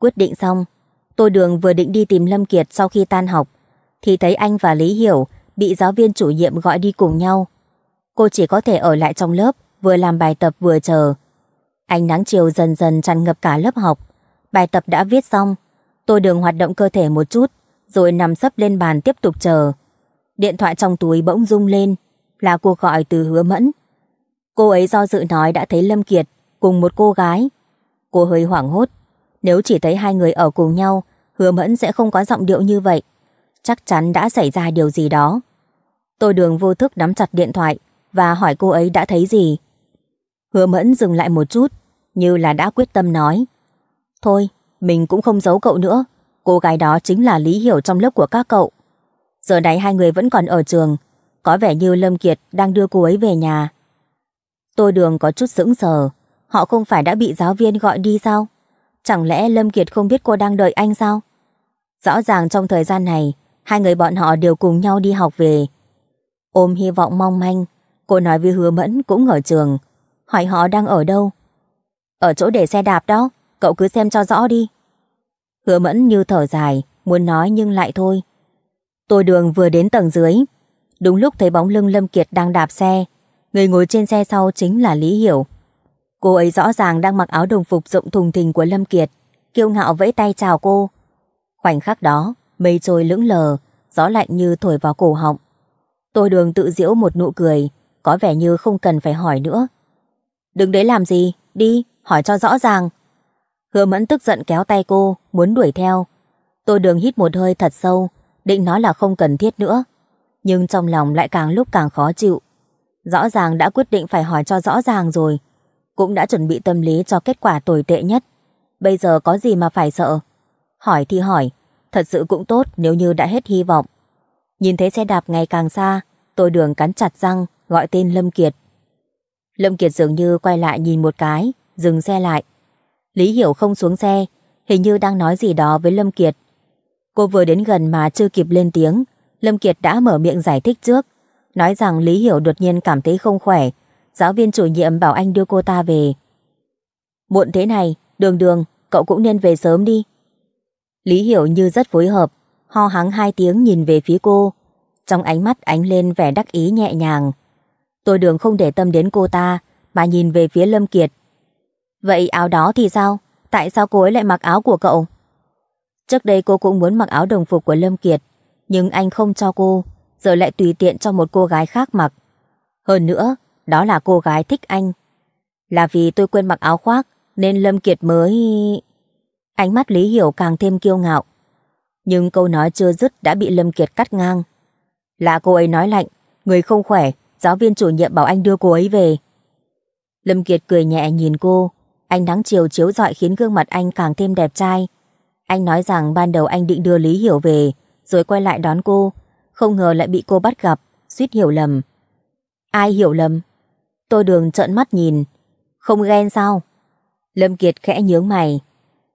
Quyết định xong, tôi Đường vừa định đi tìm Lâm Kiệt sau khi tan học. Thì thấy anh và Lý Hiểu bị giáo viên chủ nhiệm gọi đi cùng nhau. Cô chỉ có thể ở lại trong lớp, vừa làm bài tập vừa chờ. Ánh nắng chiều dần dần tràn ngập cả lớp học. Bài tập đã viết xong. Tôi đường hoạt động cơ thể một chút, rồi nằm sấp lên bàn tiếp tục chờ. Điện thoại trong túi bỗng rung lên, là cuộc gọi từ hứa mẫn. Cô ấy do dự nói đã thấy Lâm Kiệt cùng một cô gái. Cô hơi hoảng hốt, nếu chỉ thấy hai người ở cùng nhau, hứa mẫn sẽ không có giọng điệu như vậy. Chắc chắn đã xảy ra điều gì đó. Tôi đường vô thức nắm chặt điện thoại và hỏi cô ấy đã thấy gì. Hứa mẫn dừng lại một chút, như là đã quyết tâm nói. Thôi, mình cũng không giấu cậu nữa, cô gái đó chính là Lý Hiểu trong lớp của các cậu. Giờ này hai người vẫn còn ở trường, có vẻ như Lâm Kiệt đang đưa cô ấy về nhà. Tôi đường có chút sững sờ, họ không phải đã bị giáo viên gọi đi sao? Chẳng lẽ Lâm Kiệt không biết cô đang đợi anh sao? Rõ ràng trong thời gian này, hai người bọn họ đều cùng nhau đi học về. Ôm hy vọng mong manh, cô nói với hứa mẫn cũng ở trường, hỏi họ đang ở đâu. Ở chỗ để xe đạp đó, cậu cứ xem cho rõ đi. Hứa mẫn như thở dài, muốn nói nhưng lại thôi. Tôi đường vừa đến tầng dưới. Đúng lúc thấy bóng lưng Lâm Kiệt đang đạp xe. Người ngồi trên xe sau chính là Lý Hiểu. Cô ấy rõ ràng đang mặc áo đồng phục rộng thùng thình của Lâm Kiệt, kiêu ngạo vẫy tay chào cô. Khoảnh khắc đó, mây trôi lững lờ, gió lạnh như thổi vào cổ họng. Tôi đường tự giễu một nụ cười, có vẻ như không cần phải hỏi nữa. Đừng đấy làm gì, đi, hỏi cho rõ ràng. Hứa mẫn tức giận kéo tay cô, muốn đuổi theo. tôi đường hít một hơi thật sâu, định nói là không cần thiết nữa. Nhưng trong lòng lại càng lúc càng khó chịu. Rõ ràng đã quyết định phải hỏi cho rõ ràng rồi. Cũng đã chuẩn bị tâm lý cho kết quả tồi tệ nhất. Bây giờ có gì mà phải sợ? Hỏi thì hỏi, thật sự cũng tốt nếu như đã hết hy vọng. Nhìn thấy xe đạp ngày càng xa, tôi đường cắn chặt răng, gọi tên Lâm Kiệt. Lâm Kiệt dường như quay lại nhìn một cái, dừng xe lại. Lý Hiểu không xuống xe, hình như đang nói gì đó với Lâm Kiệt. Cô vừa đến gần mà chưa kịp lên tiếng, Lâm Kiệt đã mở miệng giải thích trước, nói rằng Lý Hiểu đột nhiên cảm thấy không khỏe, giáo viên chủ nhiệm bảo anh đưa cô ta về. Muộn thế này, đường đường, cậu cũng nên về sớm đi. Lý Hiểu như rất phối hợp, ho hắng hai tiếng nhìn về phía cô, trong ánh mắt ánh lên vẻ đắc ý nhẹ nhàng. Tôi đường không để tâm đến cô ta, mà nhìn về phía Lâm Kiệt, Vậy áo đó thì sao? Tại sao cô ấy lại mặc áo của cậu? Trước đây cô cũng muốn mặc áo đồng phục của Lâm Kiệt, nhưng anh không cho cô, giờ lại tùy tiện cho một cô gái khác mặc. Hơn nữa, đó là cô gái thích anh. Là vì tôi quên mặc áo khoác, nên Lâm Kiệt mới... Ánh mắt Lý Hiểu càng thêm kiêu ngạo. Nhưng câu nói chưa dứt đã bị Lâm Kiệt cắt ngang. Là cô ấy nói lạnh, người không khỏe, giáo viên chủ nhiệm bảo anh đưa cô ấy về. Lâm Kiệt cười nhẹ nhìn cô, Ánh nắng chiều chiếu rọi khiến gương mặt anh càng thêm đẹp trai. Anh nói rằng ban đầu anh định đưa Lý Hiểu về, rồi quay lại đón cô. Không ngờ lại bị cô bắt gặp, suýt hiểu lầm. Ai hiểu lầm? Tôi đường trợn mắt nhìn. Không ghen sao? Lâm Kiệt khẽ nhướng mày.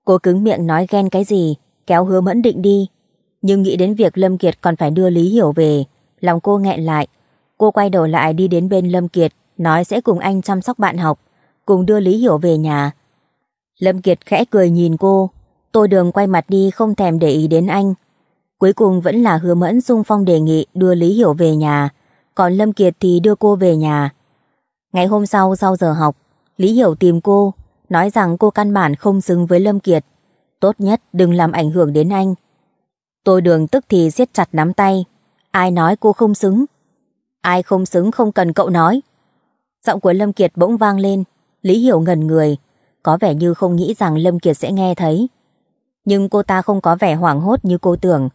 Cô cứng miệng nói ghen cái gì, kéo hứa mẫn định đi. Nhưng nghĩ đến việc Lâm Kiệt còn phải đưa Lý Hiểu về, lòng cô nghẹn lại. Cô quay đầu lại đi đến bên Lâm Kiệt, nói sẽ cùng anh chăm sóc bạn học cùng đưa Lý Hiểu về nhà. Lâm Kiệt khẽ cười nhìn cô, Tô Đường quay mặt đi không thèm để ý đến anh. Cuối cùng vẫn là hứa mẫn Xung phong đề nghị đưa Lý Hiểu về nhà, còn Lâm Kiệt thì đưa cô về nhà. Ngày hôm sau sau giờ học, Lý Hiểu tìm cô, nói rằng cô căn bản không xứng với Lâm Kiệt. Tốt nhất đừng làm ảnh hưởng đến anh. Tô Đường tức thì siết chặt nắm tay. Ai nói cô không xứng? Ai không xứng không cần cậu nói. Giọng của Lâm Kiệt bỗng vang lên, Lý Hiểu ngần người, có vẻ như không nghĩ rằng Lâm Kiệt sẽ nghe thấy. Nhưng cô ta không có vẻ hoảng hốt như cô tưởng.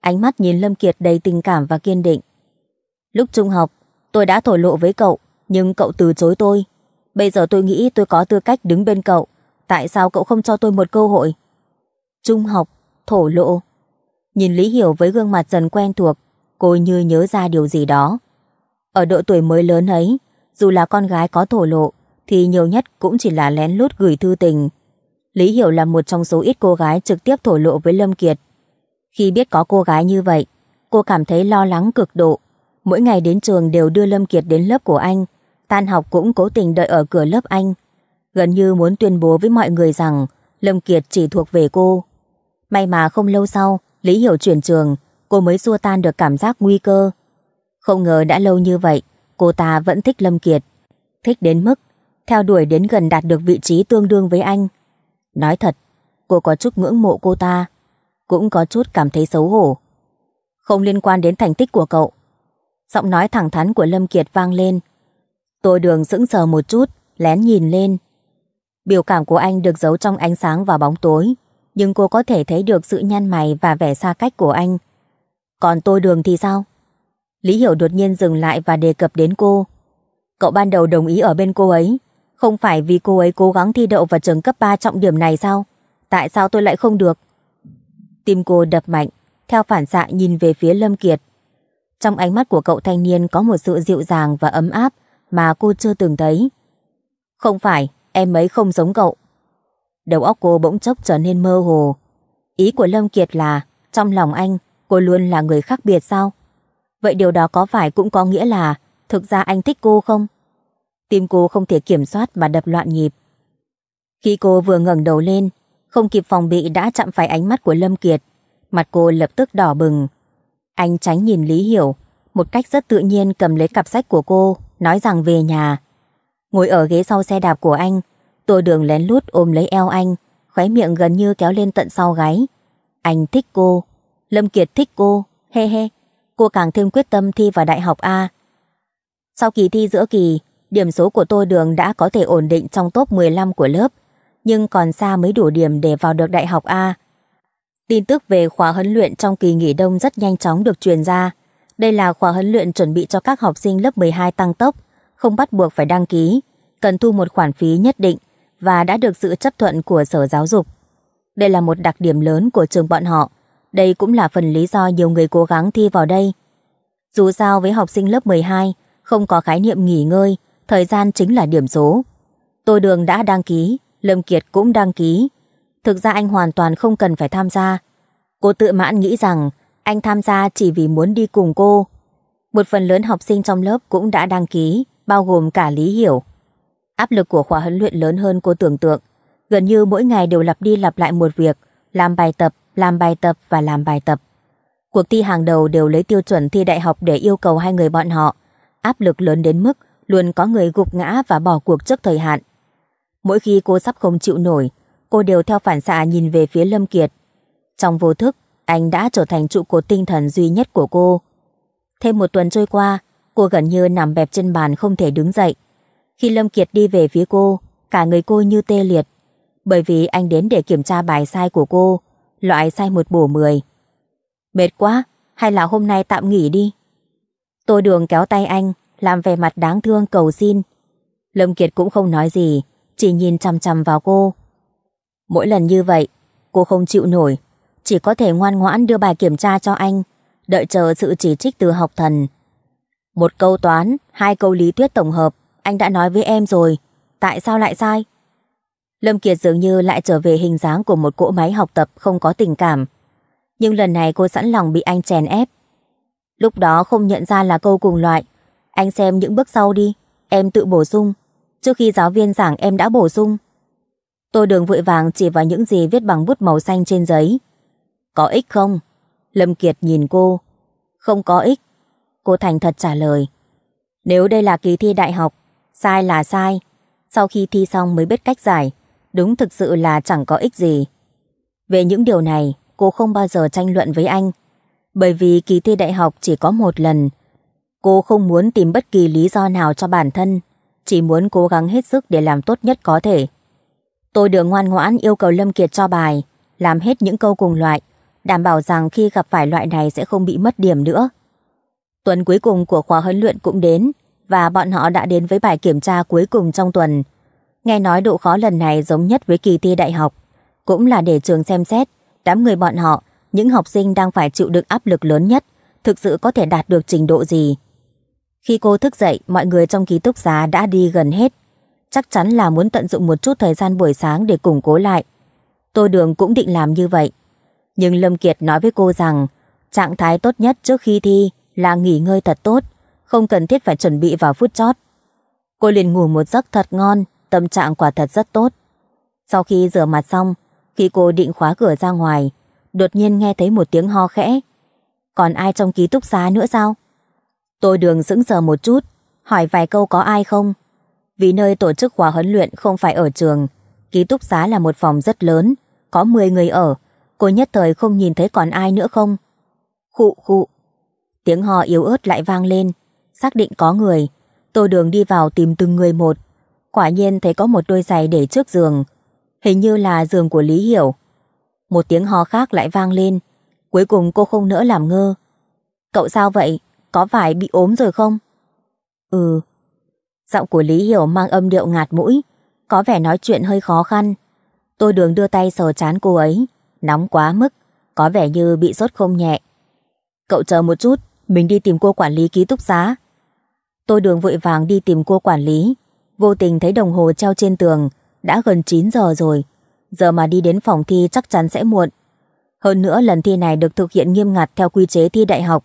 Ánh mắt nhìn Lâm Kiệt đầy tình cảm và kiên định. Lúc trung học, tôi đã thổ lộ với cậu, nhưng cậu từ chối tôi. Bây giờ tôi nghĩ tôi có tư cách đứng bên cậu. Tại sao cậu không cho tôi một cơ hội? Trung học, thổ lộ. Nhìn Lý Hiểu với gương mặt dần quen thuộc, cô như nhớ ra điều gì đó. Ở độ tuổi mới lớn ấy, dù là con gái có thổ lộ, thì nhiều nhất cũng chỉ là lén lút gửi thư tình. Lý Hiểu là một trong số ít cô gái trực tiếp thổ lộ với Lâm Kiệt. Khi biết có cô gái như vậy, cô cảm thấy lo lắng cực độ. Mỗi ngày đến trường đều đưa Lâm Kiệt đến lớp của anh, tan học cũng cố tình đợi ở cửa lớp anh. Gần như muốn tuyên bố với mọi người rằng Lâm Kiệt chỉ thuộc về cô. May mà không lâu sau, Lý Hiểu chuyển trường, cô mới xua tan được cảm giác nguy cơ. Không ngờ đã lâu như vậy, cô ta vẫn thích Lâm Kiệt. Thích đến mức theo đuổi đến gần đạt được vị trí tương đương với anh. Nói thật, cô có chút ngưỡng mộ cô ta, cũng có chút cảm thấy xấu hổ. Không liên quan đến thành tích của cậu. Giọng nói thẳng thắn của Lâm Kiệt vang lên. Tôi đường sững sờ một chút, lén nhìn lên. Biểu cảm của anh được giấu trong ánh sáng và bóng tối, nhưng cô có thể thấy được sự nhăn mày và vẻ xa cách của anh. Còn tôi đường thì sao? Lý Hiểu đột nhiên dừng lại và đề cập đến cô. Cậu ban đầu đồng ý ở bên cô ấy, không phải vì cô ấy cố gắng thi đậu vào trường cấp 3 trọng điểm này sao? Tại sao tôi lại không được? Tim cô đập mạnh, theo phản xạ nhìn về phía Lâm Kiệt. Trong ánh mắt của cậu thanh niên có một sự dịu dàng và ấm áp mà cô chưa từng thấy. Không phải, em ấy không giống cậu. Đầu óc cô bỗng chốc trở nên mơ hồ. Ý của Lâm Kiệt là, trong lòng anh, cô luôn là người khác biệt sao? Vậy điều đó có phải cũng có nghĩa là thực ra anh thích cô không? Tim cô không thể kiểm soát mà đập loạn nhịp. Khi cô vừa ngẩng đầu lên, không kịp phòng bị đã chạm phải ánh mắt của Lâm Kiệt. Mặt cô lập tức đỏ bừng. Anh tránh nhìn Lý Hiểu, một cách rất tự nhiên cầm lấy cặp sách của cô, nói rằng về nhà. Ngồi ở ghế sau xe đạp của anh, Tô Đường lén lút ôm lấy eo anh, khóe miệng gần như kéo lên tận sau gáy. Anh thích cô, Lâm Kiệt thích cô, he he, cô càng thêm quyết tâm thi vào đại học A. Sau kỳ thi giữa kỳ, điểm số của tôi đường đã có thể ổn định trong top 15 của lớp, nhưng còn xa mới đủ điểm để vào được đại học A. Tin tức về khóa huấn luyện trong kỳ nghỉ đông rất nhanh chóng được truyền ra. Đây là khóa huấn luyện chuẩn bị cho các học sinh lớp 12 tăng tốc, không bắt buộc phải đăng ký, cần thu một khoản phí nhất định và đã được sự chấp thuận của Sở Giáo dục. Đây là một đặc điểm lớn của trường bọn họ. Đây cũng là phần lý do nhiều người cố gắng thi vào đây. Dù sao với học sinh lớp 12, không có khái niệm nghỉ ngơi, thời gian chính là điểm số. Tôi Đường đã đăng ký, Lâm Kiệt cũng đăng ký. Thực ra anh hoàn toàn không cần phải tham gia. Cô tự mãn nghĩ rằng anh tham gia chỉ vì muốn đi cùng cô. Một phần lớn học sinh trong lớp cũng đã đăng ký, bao gồm cả Lý Hiểu. Áp lực của khóa huấn luyện lớn hơn cô tưởng tượng. Gần như mỗi ngày đều lặp đi lặp lại một việc, làm bài tập, làm bài tập và làm bài tập. Cuộc thi hàng đầu đều lấy tiêu chuẩn thi đại học để yêu cầu hai người bọn họ. Áp lực lớn đến mức luôn có người gục ngã và bỏ cuộc trước thời hạn. Mỗi khi cô sắp không chịu nổi, cô đều theo phản xạ nhìn về phía Lâm Kiệt. Trong vô thức, anh đã trở thành trụ cột tinh thần duy nhất của cô. Thêm một tuần trôi qua, cô gần như nằm bẹp trên bàn không thể đứng dậy. Khi Lâm Kiệt đi về phía cô, cả người cô như tê liệt. Bởi vì anh đến để kiểm tra bài sai của cô, loại sai một bổ mười. Mệt quá, hay là hôm nay tạm nghỉ đi. Tô Đường kéo tay anh, làm vẻ mặt đáng thương cầu xin. Lâm Kiệt cũng không nói gì, chỉ nhìn chằm chằm vào cô. Mỗi lần như vậy, cô không chịu nổi, chỉ có thể ngoan ngoãn đưa bài kiểm tra cho anh, đợi chờ sự chỉ trích từ học thần. Một câu toán, hai câu lý thuyết tổng hợp, anh đã nói với em rồi, tại sao lại sai? Lâm Kiệt dường như lại trở về hình dáng của một cỗ máy học tập không có tình cảm. Nhưng lần này cô sẵn lòng bị anh chèn ép. Lúc đó không nhận ra là câu cùng loại, anh xem những bước sau đi, em tự bổ sung. Trước khi giáo viên giảng em đã bổ sung. Tôi đường vội vàng chỉ vào những gì viết bằng bút màu xanh trên giấy. Có ích không? Lâm Kiệt nhìn cô. Không có ích. Cô thành thật trả lời. Nếu đây là kỳ thi đại học, sai là sai. Sau khi thi xong mới biết cách giải. Đúng thực sự là chẳng có ích gì. Về những điều này, cô không bao giờ tranh luận với anh. Bởi vì kỳ thi đại học chỉ có một lần, Cô không muốn tìm bất kỳ lý do nào cho bản thân, chỉ muốn cố gắng hết sức để làm tốt nhất có thể. Tôi được ngoan ngoãn yêu cầu Lâm Kiệt cho bài, làm hết những câu cùng loại, đảm bảo rằng khi gặp phải loại này sẽ không bị mất điểm nữa. Tuần cuối cùng của khóa huấn luyện cũng đến, và bọn họ đã đến với bài kiểm tra cuối cùng trong tuần. Nghe nói độ khó lần này giống nhất với kỳ thi đại học, cũng là để trường xem xét, đám người bọn họ, những học sinh đang phải chịu đựng áp lực lớn nhất, thực sự có thể đạt được trình độ gì. Khi cô thức dậy, mọi người trong ký túc xá đã đi gần hết. Chắc chắn là muốn tận dụng một chút thời gian buổi sáng để củng cố lại. Tô Đường cũng định làm như vậy. Nhưng Lâm Kiệt nói với cô rằng, trạng thái tốt nhất trước khi thi là nghỉ ngơi thật tốt, không cần thiết phải chuẩn bị vào phút chót. Cô liền ngủ một giấc thật ngon, tâm trạng quả thật rất tốt. Sau khi rửa mặt xong, khi cô định khóa cửa ra ngoài, đột nhiên nghe thấy một tiếng ho khẽ. Còn ai trong ký túc xá nữa sao? Tôi đường dững sờ một chút, hỏi vài câu có ai không? Vì nơi tổ chức khóa huấn luyện không phải ở trường, ký túc xá là một phòng rất lớn, có 10 người ở, cô nhất thời không nhìn thấy còn ai nữa không? Khụ khụ. Tiếng hò yếu ớt lại vang lên, xác định có người. Tôi đường đi vào tìm từng người một. Quả nhiên thấy có một đôi giày để trước giường. Hình như là giường của Lý Hiểu. Một tiếng hò khác lại vang lên. Cuối cùng cô không nỡ làm ngơ. Cậu sao vậy? có phải bị ốm rồi không? Ừ. Giọng của Lý Hiểu mang âm điệu ngạt mũi, có vẻ nói chuyện hơi khó khăn. Tôi đường đưa tay sờ chán cô ấy, nóng quá mức, có vẻ như bị sốt không nhẹ. Cậu chờ một chút, mình đi tìm cô quản lý ký túc xá. Tôi đường vội vàng đi tìm cô quản lý, vô tình thấy đồng hồ treo trên tường, đã gần 9 giờ rồi. Giờ mà đi đến phòng thi chắc chắn sẽ muộn. Hơn nữa lần thi này được thực hiện nghiêm ngặt theo quy chế thi đại học,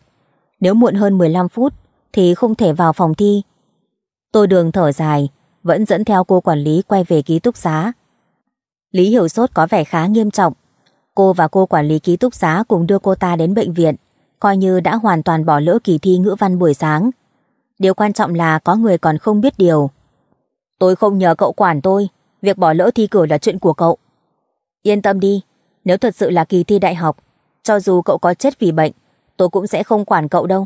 nếu muộn hơn 15 phút thì không thể vào phòng thi. Tôi đường thở dài, vẫn dẫn theo cô quản lý quay về ký túc xá. Lý hiểu sốt có vẻ khá nghiêm trọng. Cô và cô quản lý ký túc xá cùng đưa cô ta đến bệnh viện, coi như đã hoàn toàn bỏ lỡ kỳ thi ngữ văn buổi sáng. Điều quan trọng là có người còn không biết điều. Tôi không nhờ cậu quản tôi, việc bỏ lỡ thi cử là chuyện của cậu. Yên tâm đi, nếu thật sự là kỳ thi đại học, cho dù cậu có chết vì bệnh, tôi cũng sẽ không quản cậu đâu.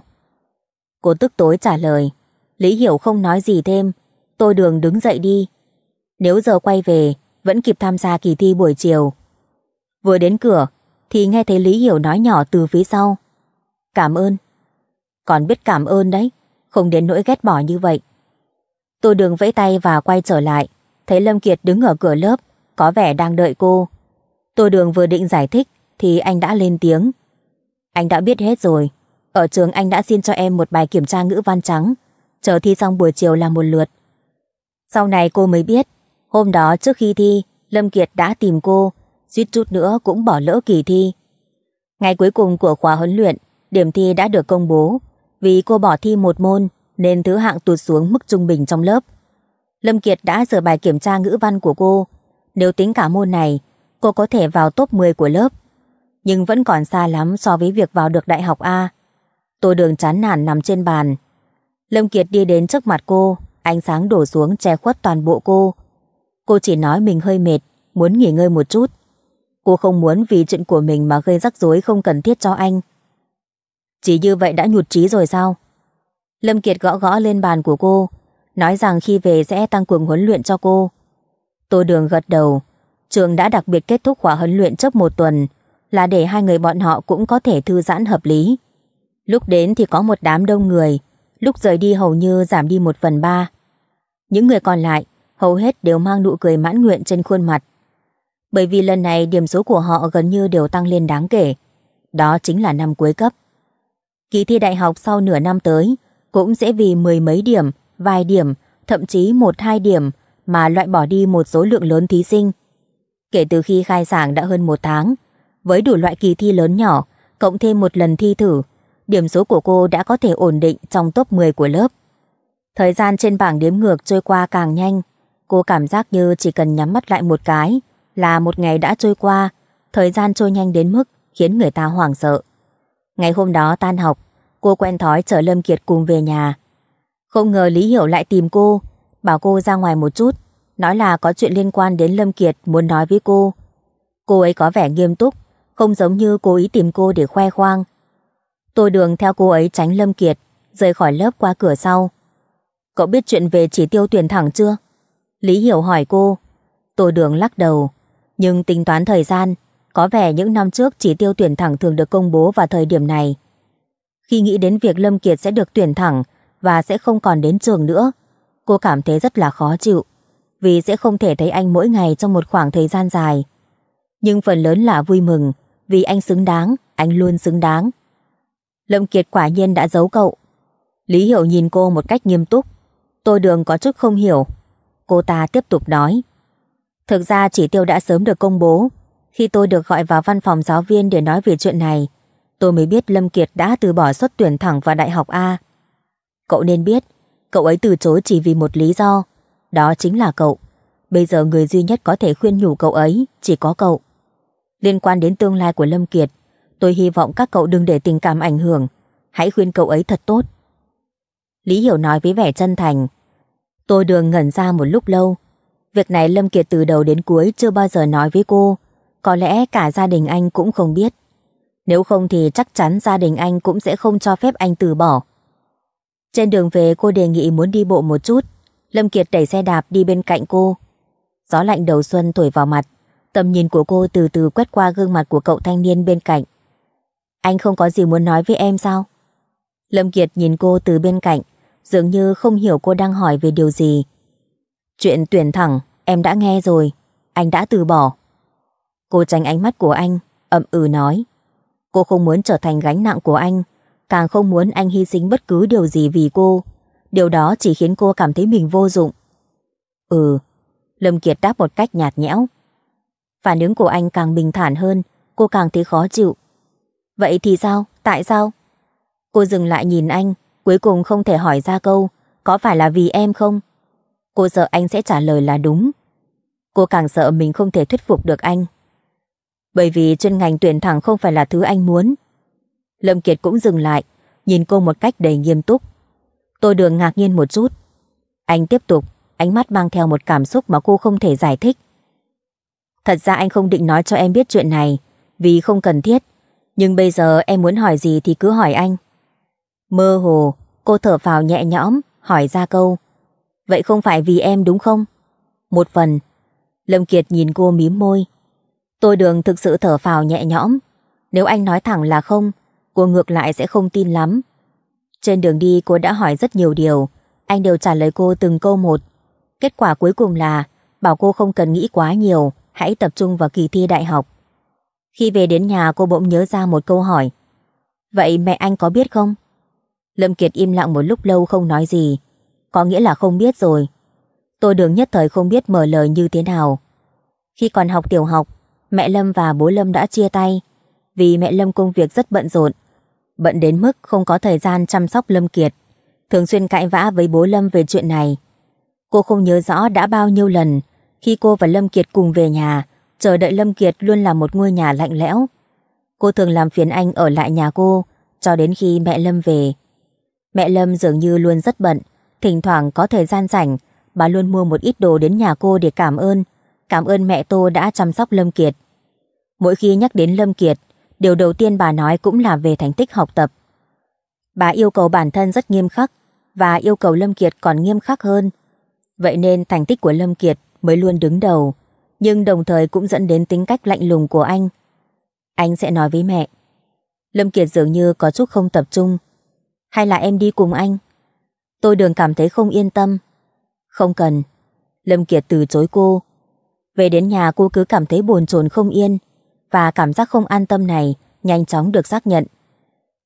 Cô tức tối trả lời. Lý Hiểu không nói gì thêm. Tôi đường đứng dậy đi. Nếu giờ quay về, vẫn kịp tham gia kỳ thi buổi chiều. Vừa đến cửa, thì nghe thấy Lý Hiểu nói nhỏ từ phía sau. Cảm ơn. Còn biết cảm ơn đấy, không đến nỗi ghét bỏ như vậy. Tôi đường vẫy tay và quay trở lại, thấy Lâm Kiệt đứng ở cửa lớp, có vẻ đang đợi cô. Tôi đường vừa định giải thích, thì anh đã lên tiếng. Anh đã biết hết rồi. Ở trường anh đã xin cho em một bài kiểm tra ngữ văn trắng. Chờ thi xong buổi chiều là một lượt. Sau này cô mới biết, hôm đó trước khi thi, Lâm Kiệt đã tìm cô, suýt chút nữa cũng bỏ lỡ kỳ thi. Ngày cuối cùng của khóa huấn luyện, điểm thi đã được công bố. Vì cô bỏ thi một môn, nên thứ hạng tụt xuống mức trung bình trong lớp. Lâm Kiệt đã sửa bài kiểm tra ngữ văn của cô. Nếu tính cả môn này, cô có thể vào top 10 của lớp nhưng vẫn còn xa lắm so với việc vào được đại học A. tôi đường chán nản nằm trên bàn. Lâm Kiệt đi đến trước mặt cô, ánh sáng đổ xuống che khuất toàn bộ cô. Cô chỉ nói mình hơi mệt, muốn nghỉ ngơi một chút. Cô không muốn vì chuyện của mình mà gây rắc rối không cần thiết cho anh. Chỉ như vậy đã nhụt chí rồi sao? Lâm Kiệt gõ gõ lên bàn của cô, nói rằng khi về sẽ tăng cường huấn luyện cho cô. tôi Đường gật đầu, trường đã đặc biệt kết thúc khóa huấn luyện trước một tuần, là để hai người bọn họ cũng có thể thư giãn hợp lý. Lúc đến thì có một đám đông người, lúc rời đi hầu như giảm đi một phần ba. Những người còn lại, hầu hết đều mang nụ cười mãn nguyện trên khuôn mặt. Bởi vì lần này điểm số của họ gần như đều tăng lên đáng kể. Đó chính là năm cuối cấp. Kỳ thi đại học sau nửa năm tới cũng sẽ vì mười mấy điểm, vài điểm, thậm chí một hai điểm mà loại bỏ đi một số lượng lớn thí sinh. Kể từ khi khai giảng đã hơn một tháng, với đủ loại kỳ thi lớn nhỏ, cộng thêm một lần thi thử, điểm số của cô đã có thể ổn định trong top 10 của lớp. Thời gian trên bảng đếm ngược trôi qua càng nhanh, cô cảm giác như chỉ cần nhắm mắt lại một cái là một ngày đã trôi qua, thời gian trôi nhanh đến mức khiến người ta hoảng sợ. Ngày hôm đó tan học, cô quen thói chở Lâm Kiệt cùng về nhà. Không ngờ Lý Hiểu lại tìm cô, bảo cô ra ngoài một chút, nói là có chuyện liên quan đến Lâm Kiệt muốn nói với cô. Cô ấy có vẻ nghiêm túc, không giống như cố ý tìm cô để khoe khoang. Tôi đường theo cô ấy tránh Lâm Kiệt, rời khỏi lớp qua cửa sau. Cậu biết chuyện về chỉ tiêu tuyển thẳng chưa? Lý Hiểu hỏi cô. Tôi đường lắc đầu, nhưng tính toán thời gian, có vẻ những năm trước chỉ tiêu tuyển thẳng thường được công bố vào thời điểm này. Khi nghĩ đến việc Lâm Kiệt sẽ được tuyển thẳng và sẽ không còn đến trường nữa, cô cảm thấy rất là khó chịu, vì sẽ không thể thấy anh mỗi ngày trong một khoảng thời gian dài. Nhưng phần lớn là vui mừng vì anh xứng đáng, anh luôn xứng đáng. Lâm Kiệt quả nhiên đã giấu cậu. Lý Hiểu nhìn cô một cách nghiêm túc. Tôi Đường có chút không hiểu. Cô ta tiếp tục nói. Thực ra chỉ tiêu đã sớm được công bố. Khi tôi được gọi vào văn phòng giáo viên để nói về chuyện này, tôi mới biết Lâm Kiệt đã từ bỏ xuất tuyển thẳng vào đại học A. Cậu nên biết, cậu ấy từ chối chỉ vì một lý do. Đó chính là cậu. Bây giờ người duy nhất có thể khuyên nhủ cậu ấy chỉ có cậu liên quan đến tương lai của Lâm Kiệt. Tôi hy vọng các cậu đừng để tình cảm ảnh hưởng, hãy khuyên cậu ấy thật tốt. Lý Hiểu nói với vẻ chân thành. Tôi đường ngẩn ra một lúc lâu. Việc này Lâm Kiệt từ đầu đến cuối chưa bao giờ nói với cô. Có lẽ cả gia đình anh cũng không biết. Nếu không thì chắc chắn gia đình anh cũng sẽ không cho phép anh từ bỏ. Trên đường về cô đề nghị muốn đi bộ một chút. Lâm Kiệt đẩy xe đạp đi bên cạnh cô. Gió lạnh đầu xuân thổi vào mặt Tầm nhìn của cô từ từ quét qua gương mặt của cậu thanh niên bên cạnh. Anh không có gì muốn nói với em sao? Lâm Kiệt nhìn cô từ bên cạnh, dường như không hiểu cô đang hỏi về điều gì. Chuyện tuyển thẳng, em đã nghe rồi, anh đã từ bỏ. Cô tránh ánh mắt của anh, ậm ừ nói. Cô không muốn trở thành gánh nặng của anh, càng không muốn anh hy sinh bất cứ điều gì vì cô. Điều đó chỉ khiến cô cảm thấy mình vô dụng. Ừ, Lâm Kiệt đáp một cách nhạt nhẽo. Phản ứng của anh càng bình thản hơn, cô càng thấy khó chịu. Vậy thì sao? Tại sao? Cô dừng lại nhìn anh, cuối cùng không thể hỏi ra câu, có phải là vì em không? Cô sợ anh sẽ trả lời là đúng. Cô càng sợ mình không thể thuyết phục được anh. Bởi vì chuyên ngành tuyển thẳng không phải là thứ anh muốn. Lâm Kiệt cũng dừng lại, nhìn cô một cách đầy nghiêm túc. Tôi đường ngạc nhiên một chút. Anh tiếp tục, ánh mắt mang theo một cảm xúc mà cô không thể giải thích. Thật ra anh không định nói cho em biết chuyện này, vì không cần thiết. Nhưng bây giờ em muốn hỏi gì thì cứ hỏi anh. Mơ hồ, cô thở phào nhẹ nhõm, hỏi ra câu. Vậy không phải vì em đúng không? Một phần. Lâm Kiệt nhìn cô mím môi. Tôi đường thực sự thở phào nhẹ nhõm. Nếu anh nói thẳng là không, cô ngược lại sẽ không tin lắm. Trên đường đi cô đã hỏi rất nhiều điều, anh đều trả lời cô từng câu một. Kết quả cuối cùng là bảo cô không cần nghĩ quá nhiều, hãy tập trung vào kỳ thi đại học. Khi về đến nhà cô bỗng nhớ ra một câu hỏi. Vậy mẹ anh có biết không? Lâm Kiệt im lặng một lúc lâu không nói gì. Có nghĩa là không biết rồi. Tôi đường nhất thời không biết mở lời như thế nào. Khi còn học tiểu học, mẹ Lâm và bố Lâm đã chia tay. Vì mẹ Lâm công việc rất bận rộn. Bận đến mức không có thời gian chăm sóc Lâm Kiệt. Thường xuyên cãi vã với bố Lâm về chuyện này. Cô không nhớ rõ đã bao nhiêu lần khi cô và Lâm Kiệt cùng về nhà, chờ đợi Lâm Kiệt luôn là một ngôi nhà lạnh lẽo. Cô thường làm phiền anh ở lại nhà cô, cho đến khi mẹ Lâm về. Mẹ Lâm dường như luôn rất bận, thỉnh thoảng có thời gian rảnh, bà luôn mua một ít đồ đến nhà cô để cảm ơn, cảm ơn mẹ Tô đã chăm sóc Lâm Kiệt. Mỗi khi nhắc đến Lâm Kiệt, điều đầu tiên bà nói cũng là về thành tích học tập. Bà yêu cầu bản thân rất nghiêm khắc và yêu cầu Lâm Kiệt còn nghiêm khắc hơn. Vậy nên thành tích của Lâm Kiệt mới luôn đứng đầu, nhưng đồng thời cũng dẫn đến tính cách lạnh lùng của anh. Anh sẽ nói với mẹ. Lâm Kiệt dường như có chút không tập trung. Hay là em đi cùng anh? Tôi đường cảm thấy không yên tâm. Không cần. Lâm Kiệt từ chối cô. Về đến nhà cô cứ cảm thấy buồn chồn không yên và cảm giác không an tâm này nhanh chóng được xác nhận.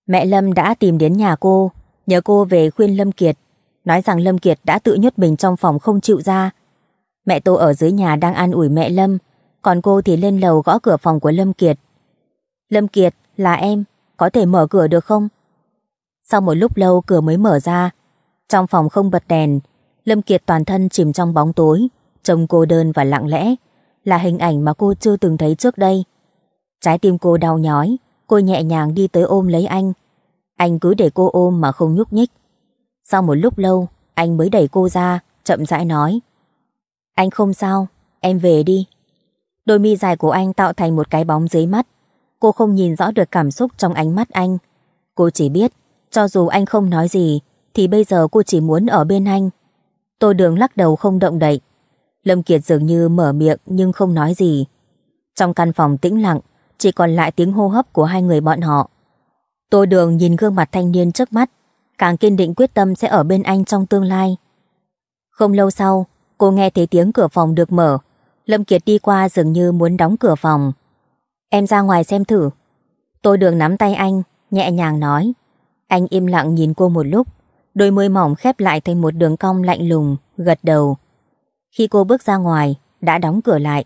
Mẹ Lâm đã tìm đến nhà cô, nhờ cô về khuyên Lâm Kiệt, nói rằng Lâm Kiệt đã tự nhốt mình trong phòng không chịu ra Mẹ tôi ở dưới nhà đang an ủi mẹ Lâm, còn cô thì lên lầu gõ cửa phòng của Lâm Kiệt. Lâm Kiệt, là em, có thể mở cửa được không? Sau một lúc lâu cửa mới mở ra, trong phòng không bật đèn, Lâm Kiệt toàn thân chìm trong bóng tối, trông cô đơn và lặng lẽ, là hình ảnh mà cô chưa từng thấy trước đây. Trái tim cô đau nhói, cô nhẹ nhàng đi tới ôm lấy anh. Anh cứ để cô ôm mà không nhúc nhích. Sau một lúc lâu, anh mới đẩy cô ra, chậm rãi nói. Anh không sao, em về đi. Đôi mi dài của anh tạo thành một cái bóng dưới mắt. Cô không nhìn rõ được cảm xúc trong ánh mắt anh. Cô chỉ biết, cho dù anh không nói gì, thì bây giờ cô chỉ muốn ở bên anh. Tô Đường lắc đầu không động đậy. Lâm Kiệt dường như mở miệng nhưng không nói gì. Trong căn phòng tĩnh lặng, chỉ còn lại tiếng hô hấp của hai người bọn họ. Tô Đường nhìn gương mặt thanh niên trước mắt, càng kiên định quyết tâm sẽ ở bên anh trong tương lai. Không lâu sau, Cô nghe thấy tiếng cửa phòng được mở. Lâm Kiệt đi qua dường như muốn đóng cửa phòng. Em ra ngoài xem thử. Tôi đường nắm tay anh, nhẹ nhàng nói. Anh im lặng nhìn cô một lúc. Đôi môi mỏng khép lại thành một đường cong lạnh lùng, gật đầu. Khi cô bước ra ngoài, đã đóng cửa lại.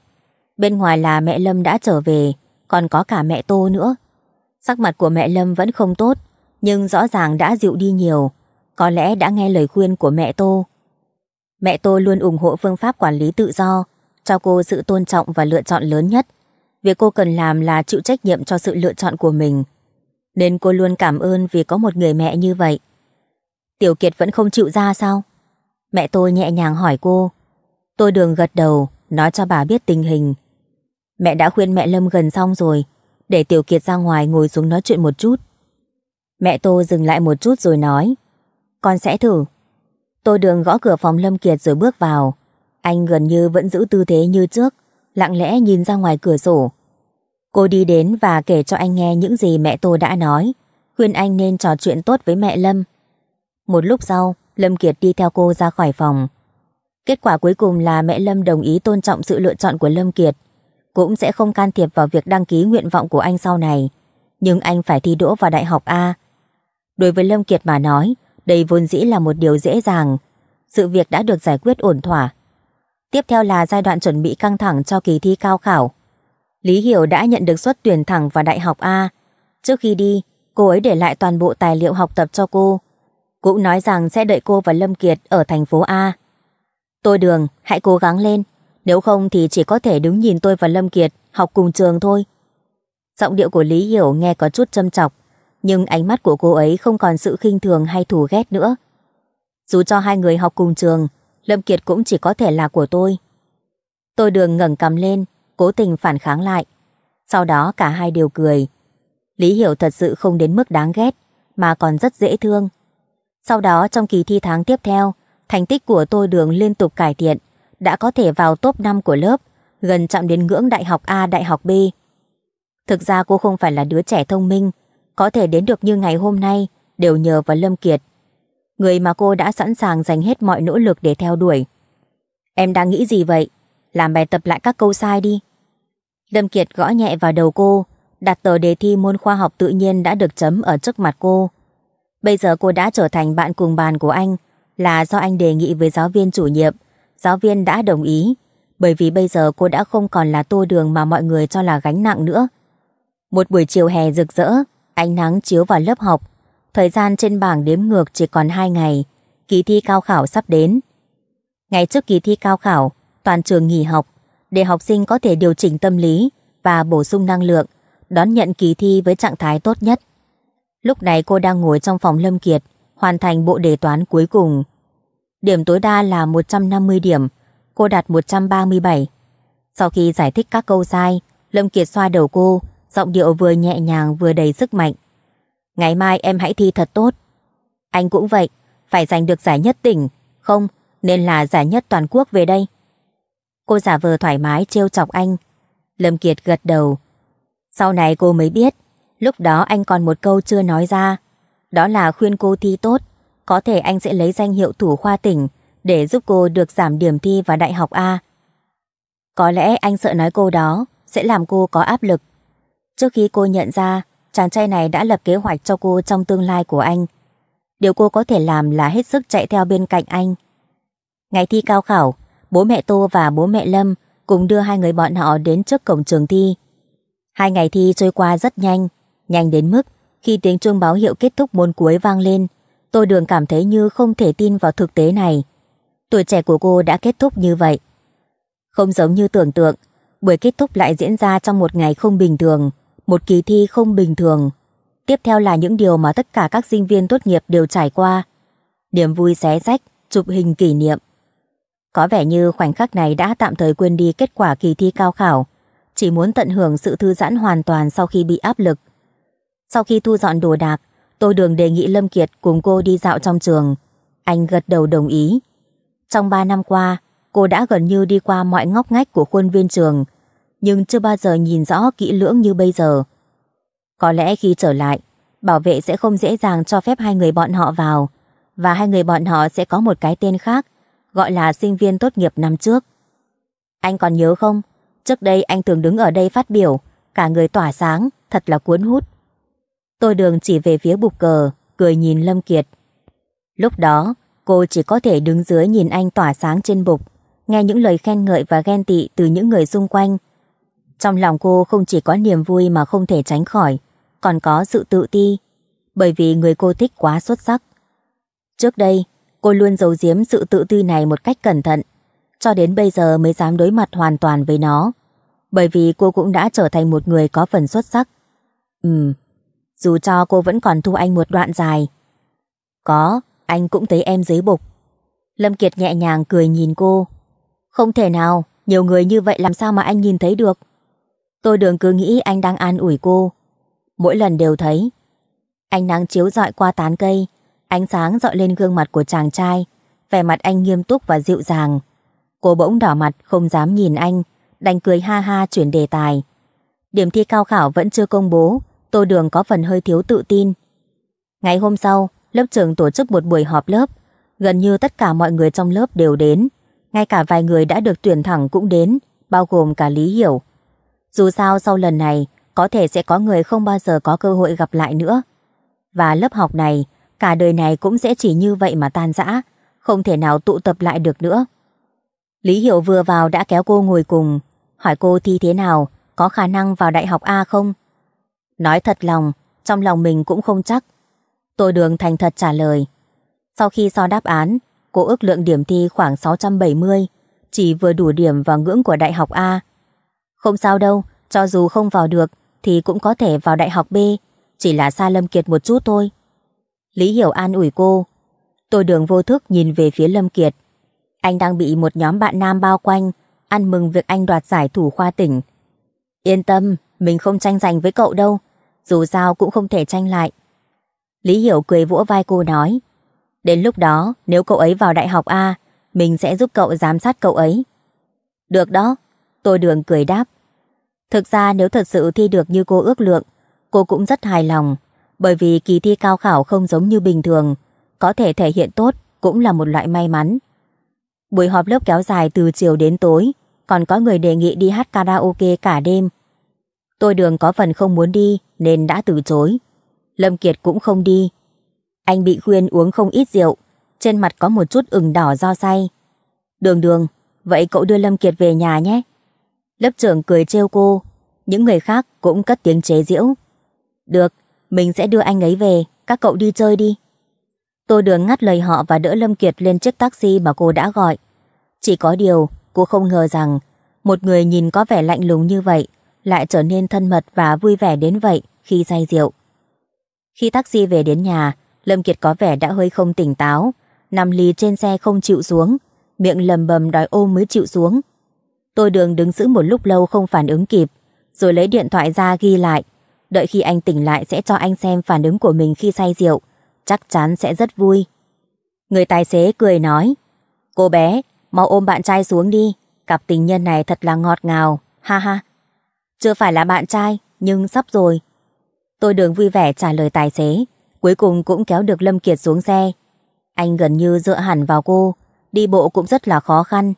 Bên ngoài là mẹ Lâm đã trở về, còn có cả mẹ Tô nữa. Sắc mặt của mẹ Lâm vẫn không tốt, nhưng rõ ràng đã dịu đi nhiều. Có lẽ đã nghe lời khuyên của mẹ Tô Mẹ tôi luôn ủng hộ phương pháp quản lý tự do, cho cô sự tôn trọng và lựa chọn lớn nhất. Việc cô cần làm là chịu trách nhiệm cho sự lựa chọn của mình. Nên cô luôn cảm ơn vì có một người mẹ như vậy. Tiểu Kiệt vẫn không chịu ra sao? Mẹ tôi nhẹ nhàng hỏi cô. Tôi đường gật đầu, nói cho bà biết tình hình. Mẹ đã khuyên mẹ Lâm gần xong rồi, để Tiểu Kiệt ra ngoài ngồi xuống nói chuyện một chút. Mẹ tôi dừng lại một chút rồi nói. Con sẽ thử. Tôi đường gõ cửa phòng Lâm Kiệt rồi bước vào. Anh gần như vẫn giữ tư thế như trước, lặng lẽ nhìn ra ngoài cửa sổ. Cô đi đến và kể cho anh nghe những gì mẹ tôi đã nói, khuyên anh nên trò chuyện tốt với mẹ Lâm. Một lúc sau, Lâm Kiệt đi theo cô ra khỏi phòng. Kết quả cuối cùng là mẹ Lâm đồng ý tôn trọng sự lựa chọn của Lâm Kiệt, cũng sẽ không can thiệp vào việc đăng ký nguyện vọng của anh sau này. Nhưng anh phải thi đỗ vào đại học A. Đối với Lâm Kiệt mà nói, đây vốn dĩ là một điều dễ dàng. Sự việc đã được giải quyết ổn thỏa. Tiếp theo là giai đoạn chuẩn bị căng thẳng cho kỳ thi cao khảo. Lý Hiểu đã nhận được suất tuyển thẳng vào Đại học A. Trước khi đi, cô ấy để lại toàn bộ tài liệu học tập cho cô. Cũng nói rằng sẽ đợi cô và Lâm Kiệt ở thành phố A. Tôi Đường, hãy cố gắng lên. Nếu không thì chỉ có thể đứng nhìn tôi và Lâm Kiệt học cùng trường thôi. Giọng điệu của Lý Hiểu nghe có chút châm chọc nhưng ánh mắt của cô ấy không còn sự khinh thường hay thù ghét nữa. Dù cho hai người học cùng trường, Lâm Kiệt cũng chỉ có thể là của tôi. Tôi đường ngẩng cầm lên, cố tình phản kháng lại. Sau đó cả hai đều cười. Lý Hiểu thật sự không đến mức đáng ghét, mà còn rất dễ thương. Sau đó trong kỳ thi tháng tiếp theo, thành tích của tôi đường liên tục cải thiện, đã có thể vào top 5 của lớp, gần chạm đến ngưỡng đại học A đại học B. Thực ra cô không phải là đứa trẻ thông minh, có thể đến được như ngày hôm nay đều nhờ vào Lâm Kiệt. Người mà cô đã sẵn sàng dành hết mọi nỗ lực để theo đuổi. Em đang nghĩ gì vậy? Làm bài tập lại các câu sai đi. Lâm Kiệt gõ nhẹ vào đầu cô, đặt tờ đề thi môn khoa học tự nhiên đã được chấm ở trước mặt cô. Bây giờ cô đã trở thành bạn cùng bàn của anh, là do anh đề nghị với giáo viên chủ nhiệm. Giáo viên đã đồng ý, bởi vì bây giờ cô đã không còn là tô đường mà mọi người cho là gánh nặng nữa. Một buổi chiều hè rực rỡ, Ánh nắng chiếu vào lớp học, thời gian trên bảng đếm ngược chỉ còn 2 ngày, kỳ thi cao khảo sắp đến. Ngày trước kỳ thi cao khảo, toàn trường nghỉ học, để học sinh có thể điều chỉnh tâm lý và bổ sung năng lượng, đón nhận kỳ thi với trạng thái tốt nhất. Lúc này cô đang ngồi trong phòng Lâm Kiệt, hoàn thành bộ đề toán cuối cùng. Điểm tối đa là 150 điểm, cô đạt 137. Sau khi giải thích các câu sai, Lâm Kiệt xoa đầu cô, giọng điệu vừa nhẹ nhàng vừa đầy sức mạnh. Ngày mai em hãy thi thật tốt. Anh cũng vậy, phải giành được giải nhất tỉnh, không, nên là giải nhất toàn quốc về đây. Cô giả vờ thoải mái trêu chọc anh. Lâm Kiệt gật đầu. Sau này cô mới biết, lúc đó anh còn một câu chưa nói ra. Đó là khuyên cô thi tốt, có thể anh sẽ lấy danh hiệu thủ khoa tỉnh để giúp cô được giảm điểm thi vào đại học A. Có lẽ anh sợ nói cô đó sẽ làm cô có áp lực Trước khi cô nhận ra, chàng trai này đã lập kế hoạch cho cô trong tương lai của anh. Điều cô có thể làm là hết sức chạy theo bên cạnh anh. Ngày thi cao khảo, bố mẹ Tô và bố mẹ Lâm cùng đưa hai người bọn họ đến trước cổng trường thi. Hai ngày thi trôi qua rất nhanh, nhanh đến mức khi tiếng chuông báo hiệu kết thúc môn cuối vang lên, tôi Đường cảm thấy như không thể tin vào thực tế này. Tuổi trẻ của cô đã kết thúc như vậy. Không giống như tưởng tượng, buổi kết thúc lại diễn ra trong một ngày không bình thường một kỳ thi không bình thường. Tiếp theo là những điều mà tất cả các sinh viên tốt nghiệp đều trải qua. điểm vui xé rách, chụp hình kỷ niệm. Có vẻ như khoảnh khắc này đã tạm thời quên đi kết quả kỳ thi cao khảo, chỉ muốn tận hưởng sự thư giãn hoàn toàn sau khi bị áp lực. Sau khi thu dọn đồ đạc, tôi đường đề nghị Lâm Kiệt cùng cô đi dạo trong trường. Anh gật đầu đồng ý. Trong 3 năm qua, cô đã gần như đi qua mọi ngóc ngách của khuôn viên trường, nhưng chưa bao giờ nhìn rõ kỹ lưỡng như bây giờ. Có lẽ khi trở lại, bảo vệ sẽ không dễ dàng cho phép hai người bọn họ vào, và hai người bọn họ sẽ có một cái tên khác, gọi là sinh viên tốt nghiệp năm trước. Anh còn nhớ không? Trước đây anh thường đứng ở đây phát biểu, cả người tỏa sáng, thật là cuốn hút. Tôi đường chỉ về phía bục cờ, cười nhìn Lâm Kiệt. Lúc đó, cô chỉ có thể đứng dưới nhìn anh tỏa sáng trên bục, nghe những lời khen ngợi và ghen tị từ những người xung quanh trong lòng cô không chỉ có niềm vui mà không thể tránh khỏi, còn có sự tự ti, bởi vì người cô thích quá xuất sắc. Trước đây, cô luôn giấu giếm sự tự ti này một cách cẩn thận, cho đến bây giờ mới dám đối mặt hoàn toàn với nó, bởi vì cô cũng đã trở thành một người có phần xuất sắc. Ừm, dù cho cô vẫn còn thu anh một đoạn dài. Có, anh cũng thấy em dưới bục. Lâm Kiệt nhẹ nhàng cười nhìn cô. Không thể nào, nhiều người như vậy làm sao mà anh nhìn thấy được. Tôi đừng cứ nghĩ anh đang an ủi cô. Mỗi lần đều thấy. Ánh nắng chiếu dọi qua tán cây, ánh sáng dọi lên gương mặt của chàng trai, vẻ mặt anh nghiêm túc và dịu dàng. Cô bỗng đỏ mặt không dám nhìn anh, đành cười ha ha chuyển đề tài. Điểm thi cao khảo vẫn chưa công bố, Tô Đường có phần hơi thiếu tự tin. Ngày hôm sau, lớp trường tổ chức một buổi họp lớp, gần như tất cả mọi người trong lớp đều đến, ngay cả vài người đã được tuyển thẳng cũng đến, bao gồm cả Lý Hiểu, dù sao sau lần này, có thể sẽ có người không bao giờ có cơ hội gặp lại nữa. Và lớp học này, cả đời này cũng sẽ chỉ như vậy mà tan rã, không thể nào tụ tập lại được nữa. Lý hiểu vừa vào đã kéo cô ngồi cùng, hỏi cô thi thế nào, có khả năng vào đại học A không? Nói thật lòng, trong lòng mình cũng không chắc. Tôi đường thành thật trả lời. Sau khi so đáp án, cô ước lượng điểm thi khoảng 670, chỉ vừa đủ điểm vào ngưỡng của đại học A. Không sao đâu, cho dù không vào được thì cũng có thể vào đại học B, chỉ là xa Lâm Kiệt một chút thôi. Lý Hiểu an ủi cô. Tôi đường vô thức nhìn về phía Lâm Kiệt. Anh đang bị một nhóm bạn nam bao quanh, ăn mừng việc anh đoạt giải thủ khoa tỉnh. Yên tâm, mình không tranh giành với cậu đâu, dù sao cũng không thể tranh lại. Lý Hiểu cười vỗ vai cô nói. Đến lúc đó, nếu cậu ấy vào đại học A, mình sẽ giúp cậu giám sát cậu ấy. Được đó, tôi đường cười đáp. Thực ra nếu thật sự thi được như cô ước lượng, cô cũng rất hài lòng, bởi vì kỳ thi cao khảo không giống như bình thường, có thể thể hiện tốt cũng là một loại may mắn. Buổi họp lớp kéo dài từ chiều đến tối, còn có người đề nghị đi hát karaoke cả đêm. Tôi đường có phần không muốn đi nên đã từ chối. Lâm Kiệt cũng không đi. Anh bị khuyên uống không ít rượu, trên mặt có một chút ửng đỏ do say. Đường đường, vậy cậu đưa Lâm Kiệt về nhà nhé. Lớp trưởng cười trêu cô, những người khác cũng cất tiếng chế giễu. Được, mình sẽ đưa anh ấy về, các cậu đi chơi đi. Tô Đường ngắt lời họ và đỡ Lâm Kiệt lên chiếc taxi mà cô đã gọi. Chỉ có điều, cô không ngờ rằng một người nhìn có vẻ lạnh lùng như vậy lại trở nên thân mật và vui vẻ đến vậy khi say rượu. Khi taxi về đến nhà, Lâm Kiệt có vẻ đã hơi không tỉnh táo, nằm lì trên xe không chịu xuống, miệng lầm bầm đòi ôm mới chịu xuống Tôi đường đứng giữ một lúc lâu không phản ứng kịp, rồi lấy điện thoại ra ghi lại. Đợi khi anh tỉnh lại sẽ cho anh xem phản ứng của mình khi say rượu. Chắc chắn sẽ rất vui. Người tài xế cười nói, Cô bé, mau ôm bạn trai xuống đi. Cặp tình nhân này thật là ngọt ngào, ha ha. Chưa phải là bạn trai, nhưng sắp rồi. Tôi đường vui vẻ trả lời tài xế, cuối cùng cũng kéo được Lâm Kiệt xuống xe. Anh gần như dựa hẳn vào cô, đi bộ cũng rất là khó khăn,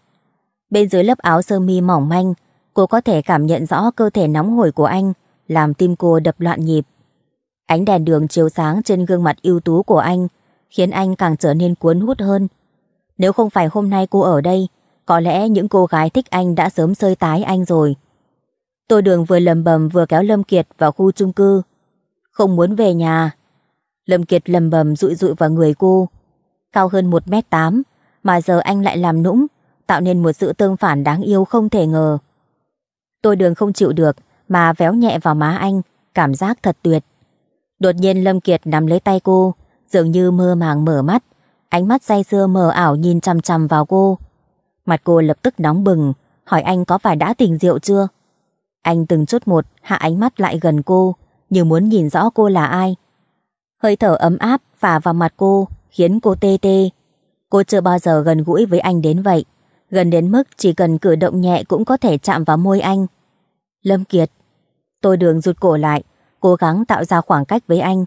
bên dưới lớp áo sơ mi mỏng manh, cô có thể cảm nhận rõ cơ thể nóng hổi của anh, làm tim cô đập loạn nhịp. Ánh đèn đường chiếu sáng trên gương mặt ưu tú của anh, khiến anh càng trở nên cuốn hút hơn. Nếu không phải hôm nay cô ở đây, có lẽ những cô gái thích anh đã sớm sơi tái anh rồi. Tô Đường vừa lầm bầm vừa kéo Lâm Kiệt vào khu chung cư. Không muốn về nhà. Lâm Kiệt lầm bầm rụi rụi vào người cô. Cao hơn 1m8 mà giờ anh lại làm nũng tạo nên một sự tương phản đáng yêu không thể ngờ. Tôi đường không chịu được mà véo nhẹ vào má anh, cảm giác thật tuyệt. Đột nhiên Lâm Kiệt nắm lấy tay cô, dường như mơ màng mở mắt, ánh mắt say sưa mờ ảo nhìn chằm chằm vào cô. Mặt cô lập tức nóng bừng, hỏi anh có phải đã tình rượu chưa? Anh từng chút một hạ ánh mắt lại gần cô, như muốn nhìn rõ cô là ai. Hơi thở ấm áp phả vào mặt cô, khiến cô tê tê. Cô chưa bao giờ gần gũi với anh đến vậy gần đến mức chỉ cần cử động nhẹ cũng có thể chạm vào môi anh. Lâm Kiệt, tôi đường rụt cổ lại, cố gắng tạo ra khoảng cách với anh.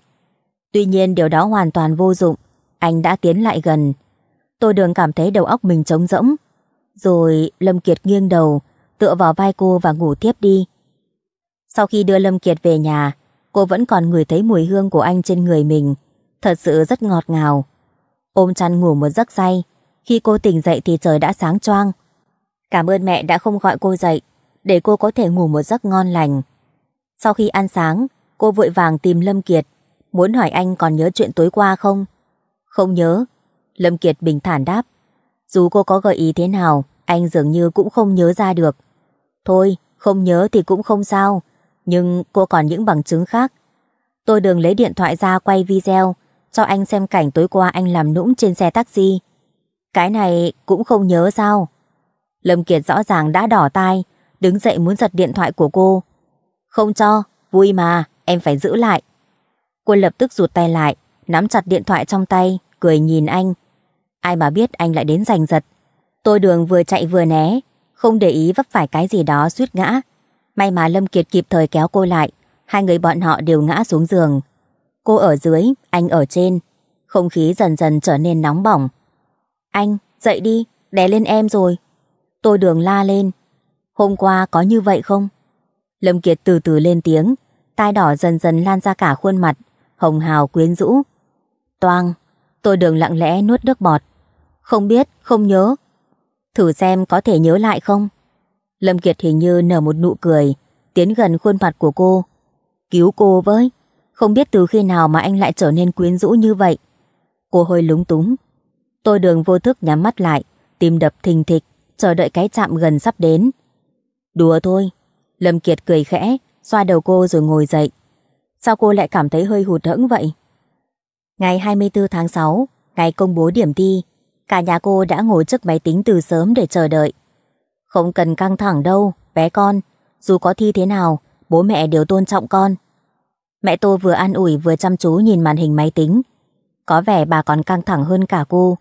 Tuy nhiên điều đó hoàn toàn vô dụng, anh đã tiến lại gần. Tôi đường cảm thấy đầu óc mình trống rỗng. Rồi Lâm Kiệt nghiêng đầu, tựa vào vai cô và ngủ tiếp đi. Sau khi đưa Lâm Kiệt về nhà, cô vẫn còn ngửi thấy mùi hương của anh trên người mình. Thật sự rất ngọt ngào. Ôm chăn ngủ một giấc say, khi cô tỉnh dậy thì trời đã sáng choang. Cảm ơn mẹ đã không gọi cô dậy, để cô có thể ngủ một giấc ngon lành. Sau khi ăn sáng, cô vội vàng tìm Lâm Kiệt, muốn hỏi anh còn nhớ chuyện tối qua không? Không nhớ. Lâm Kiệt bình thản đáp. Dù cô có gợi ý thế nào, anh dường như cũng không nhớ ra được. Thôi, không nhớ thì cũng không sao, nhưng cô còn những bằng chứng khác. Tôi đừng lấy điện thoại ra quay video, cho anh xem cảnh tối qua anh làm nũng trên xe taxi. Cái này cũng không nhớ sao? Lâm Kiệt rõ ràng đã đỏ tai, đứng dậy muốn giật điện thoại của cô. Không cho, vui mà, em phải giữ lại. Cô lập tức rụt tay lại, nắm chặt điện thoại trong tay, cười nhìn anh. Ai mà biết anh lại đến giành giật. Tôi đường vừa chạy vừa né, không để ý vấp phải cái gì đó suýt ngã. May mà Lâm Kiệt kịp thời kéo cô lại, hai người bọn họ đều ngã xuống giường. Cô ở dưới, anh ở trên. Không khí dần dần trở nên nóng bỏng. Anh, dậy đi, đè lên em rồi. Tôi đường la lên. Hôm qua có như vậy không? Lâm Kiệt từ từ lên tiếng, tai đỏ dần dần lan ra cả khuôn mặt, hồng hào quyến rũ. Toang, tôi đường lặng lẽ nuốt nước bọt. Không biết, không nhớ. Thử xem có thể nhớ lại không? Lâm Kiệt hình như nở một nụ cười, tiến gần khuôn mặt của cô. Cứu cô với, không biết từ khi nào mà anh lại trở nên quyến rũ như vậy. Cô hơi lúng túng, Tôi đường vô thức nhắm mắt lại, tim đập thình thịch, chờ đợi cái chạm gần sắp đến. Đùa thôi, Lâm Kiệt cười khẽ, xoa đầu cô rồi ngồi dậy. Sao cô lại cảm thấy hơi hụt hẫng vậy? Ngày 24 tháng 6, ngày công bố điểm thi, cả nhà cô đã ngồi trước máy tính từ sớm để chờ đợi. Không cần căng thẳng đâu, bé con, dù có thi thế nào, bố mẹ đều tôn trọng con. Mẹ tôi vừa an ủi vừa chăm chú nhìn màn hình máy tính. Có vẻ bà còn căng thẳng hơn cả cô.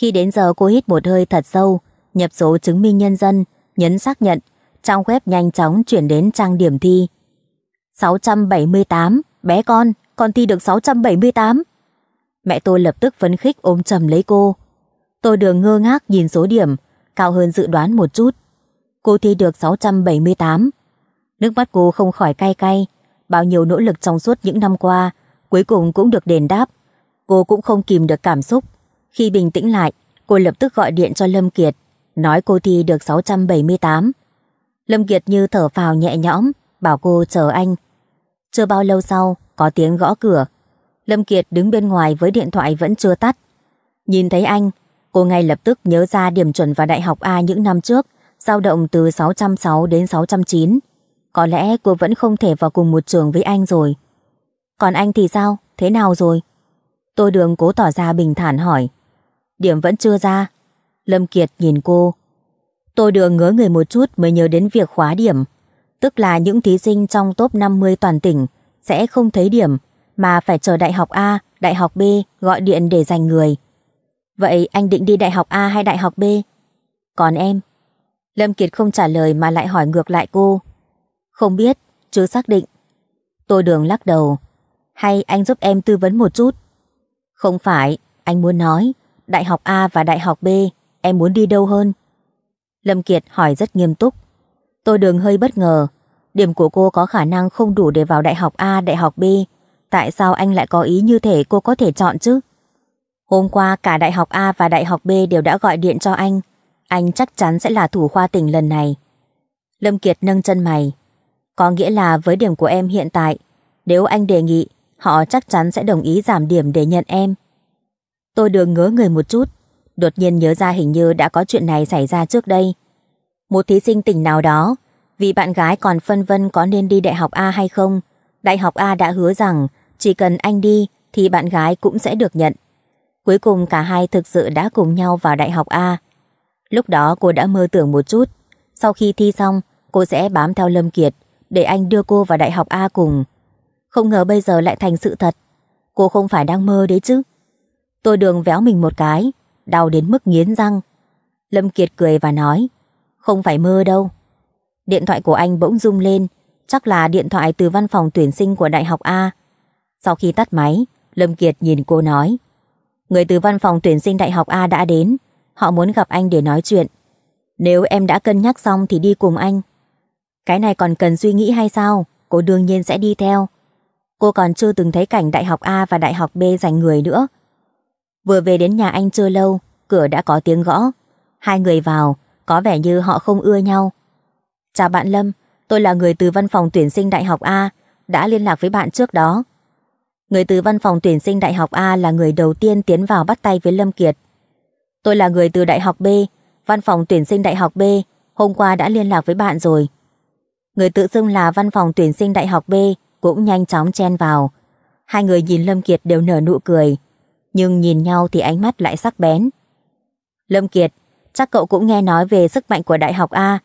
Khi đến giờ cô hít một hơi thật sâu, nhập số chứng minh nhân dân, nhấn xác nhận, trang web nhanh chóng chuyển đến trang điểm thi. 678, bé con, con thi được 678. Mẹ tôi lập tức phấn khích ôm chầm lấy cô. Tôi đường ngơ ngác nhìn số điểm, cao hơn dự đoán một chút. Cô thi được 678. Nước mắt cô không khỏi cay cay, bao nhiêu nỗ lực trong suốt những năm qua, cuối cùng cũng được đền đáp. Cô cũng không kìm được cảm xúc, khi bình tĩnh lại, cô lập tức gọi điện cho Lâm Kiệt, nói cô thi được 678. Lâm Kiệt như thở phào nhẹ nhõm, bảo cô chờ anh. Chưa bao lâu sau, có tiếng gõ cửa. Lâm Kiệt đứng bên ngoài với điện thoại vẫn chưa tắt. Nhìn thấy anh, cô ngay lập tức nhớ ra điểm chuẩn vào đại học A những năm trước, dao động từ 606 đến 609. Có lẽ cô vẫn không thể vào cùng một trường với anh rồi. Còn anh thì sao? Thế nào rồi? Tôi đường cố tỏ ra bình thản hỏi điểm vẫn chưa ra. Lâm Kiệt nhìn cô. Tôi đường ngớ người một chút mới nhớ đến việc khóa điểm. Tức là những thí sinh trong top 50 toàn tỉnh sẽ không thấy điểm mà phải chờ đại học A, đại học B gọi điện để giành người. Vậy anh định đi đại học A hay đại học B? Còn em? Lâm Kiệt không trả lời mà lại hỏi ngược lại cô. Không biết, chưa xác định. Tôi đường lắc đầu. Hay anh giúp em tư vấn một chút? Không phải, anh muốn nói. Đại học A và đại học B, em muốn đi đâu hơn? Lâm Kiệt hỏi rất nghiêm túc. Tôi đường hơi bất ngờ. Điểm của cô có khả năng không đủ để vào đại học A, đại học B. Tại sao anh lại có ý như thể cô có thể chọn chứ? Hôm qua cả đại học A và đại học B đều đã gọi điện cho anh. Anh chắc chắn sẽ là thủ khoa tỉnh lần này. Lâm Kiệt nâng chân mày. Có nghĩa là với điểm của em hiện tại, nếu anh đề nghị, họ chắc chắn sẽ đồng ý giảm điểm để nhận em. Tôi đường ngỡ người một chút, đột nhiên nhớ ra hình như đã có chuyện này xảy ra trước đây. Một thí sinh tỉnh nào đó, vì bạn gái còn phân vân có nên đi đại học A hay không, đại học A đã hứa rằng chỉ cần anh đi thì bạn gái cũng sẽ được nhận. Cuối cùng cả hai thực sự đã cùng nhau vào đại học A. Lúc đó cô đã mơ tưởng một chút, sau khi thi xong, cô sẽ bám theo Lâm Kiệt để anh đưa cô vào đại học A cùng. Không ngờ bây giờ lại thành sự thật. Cô không phải đang mơ đấy chứ. Tôi đường véo mình một cái, đau đến mức nghiến răng. Lâm Kiệt cười và nói, không phải mơ đâu. Điện thoại của anh bỗng rung lên, chắc là điện thoại từ văn phòng tuyển sinh của Đại học A. Sau khi tắt máy, Lâm Kiệt nhìn cô nói, người từ văn phòng tuyển sinh Đại học A đã đến, họ muốn gặp anh để nói chuyện. Nếu em đã cân nhắc xong thì đi cùng anh. Cái này còn cần suy nghĩ hay sao? Cô đương nhiên sẽ đi theo. Cô còn chưa từng thấy cảnh Đại học A và Đại học B dành người nữa. Vừa về đến nhà anh chưa lâu, cửa đã có tiếng gõ. Hai người vào, có vẻ như họ không ưa nhau. Chào bạn Lâm, tôi là người từ văn phòng tuyển sinh đại học A, đã liên lạc với bạn trước đó. Người từ văn phòng tuyển sinh đại học A là người đầu tiên tiến vào bắt tay với Lâm Kiệt. Tôi là người từ đại học B, văn phòng tuyển sinh đại học B, hôm qua đã liên lạc với bạn rồi. Người tự xưng là văn phòng tuyển sinh đại học B cũng nhanh chóng chen vào. Hai người nhìn Lâm Kiệt đều nở nụ cười, nhưng nhìn nhau thì ánh mắt lại sắc bén. Lâm Kiệt, chắc cậu cũng nghe nói về sức mạnh của đại học A.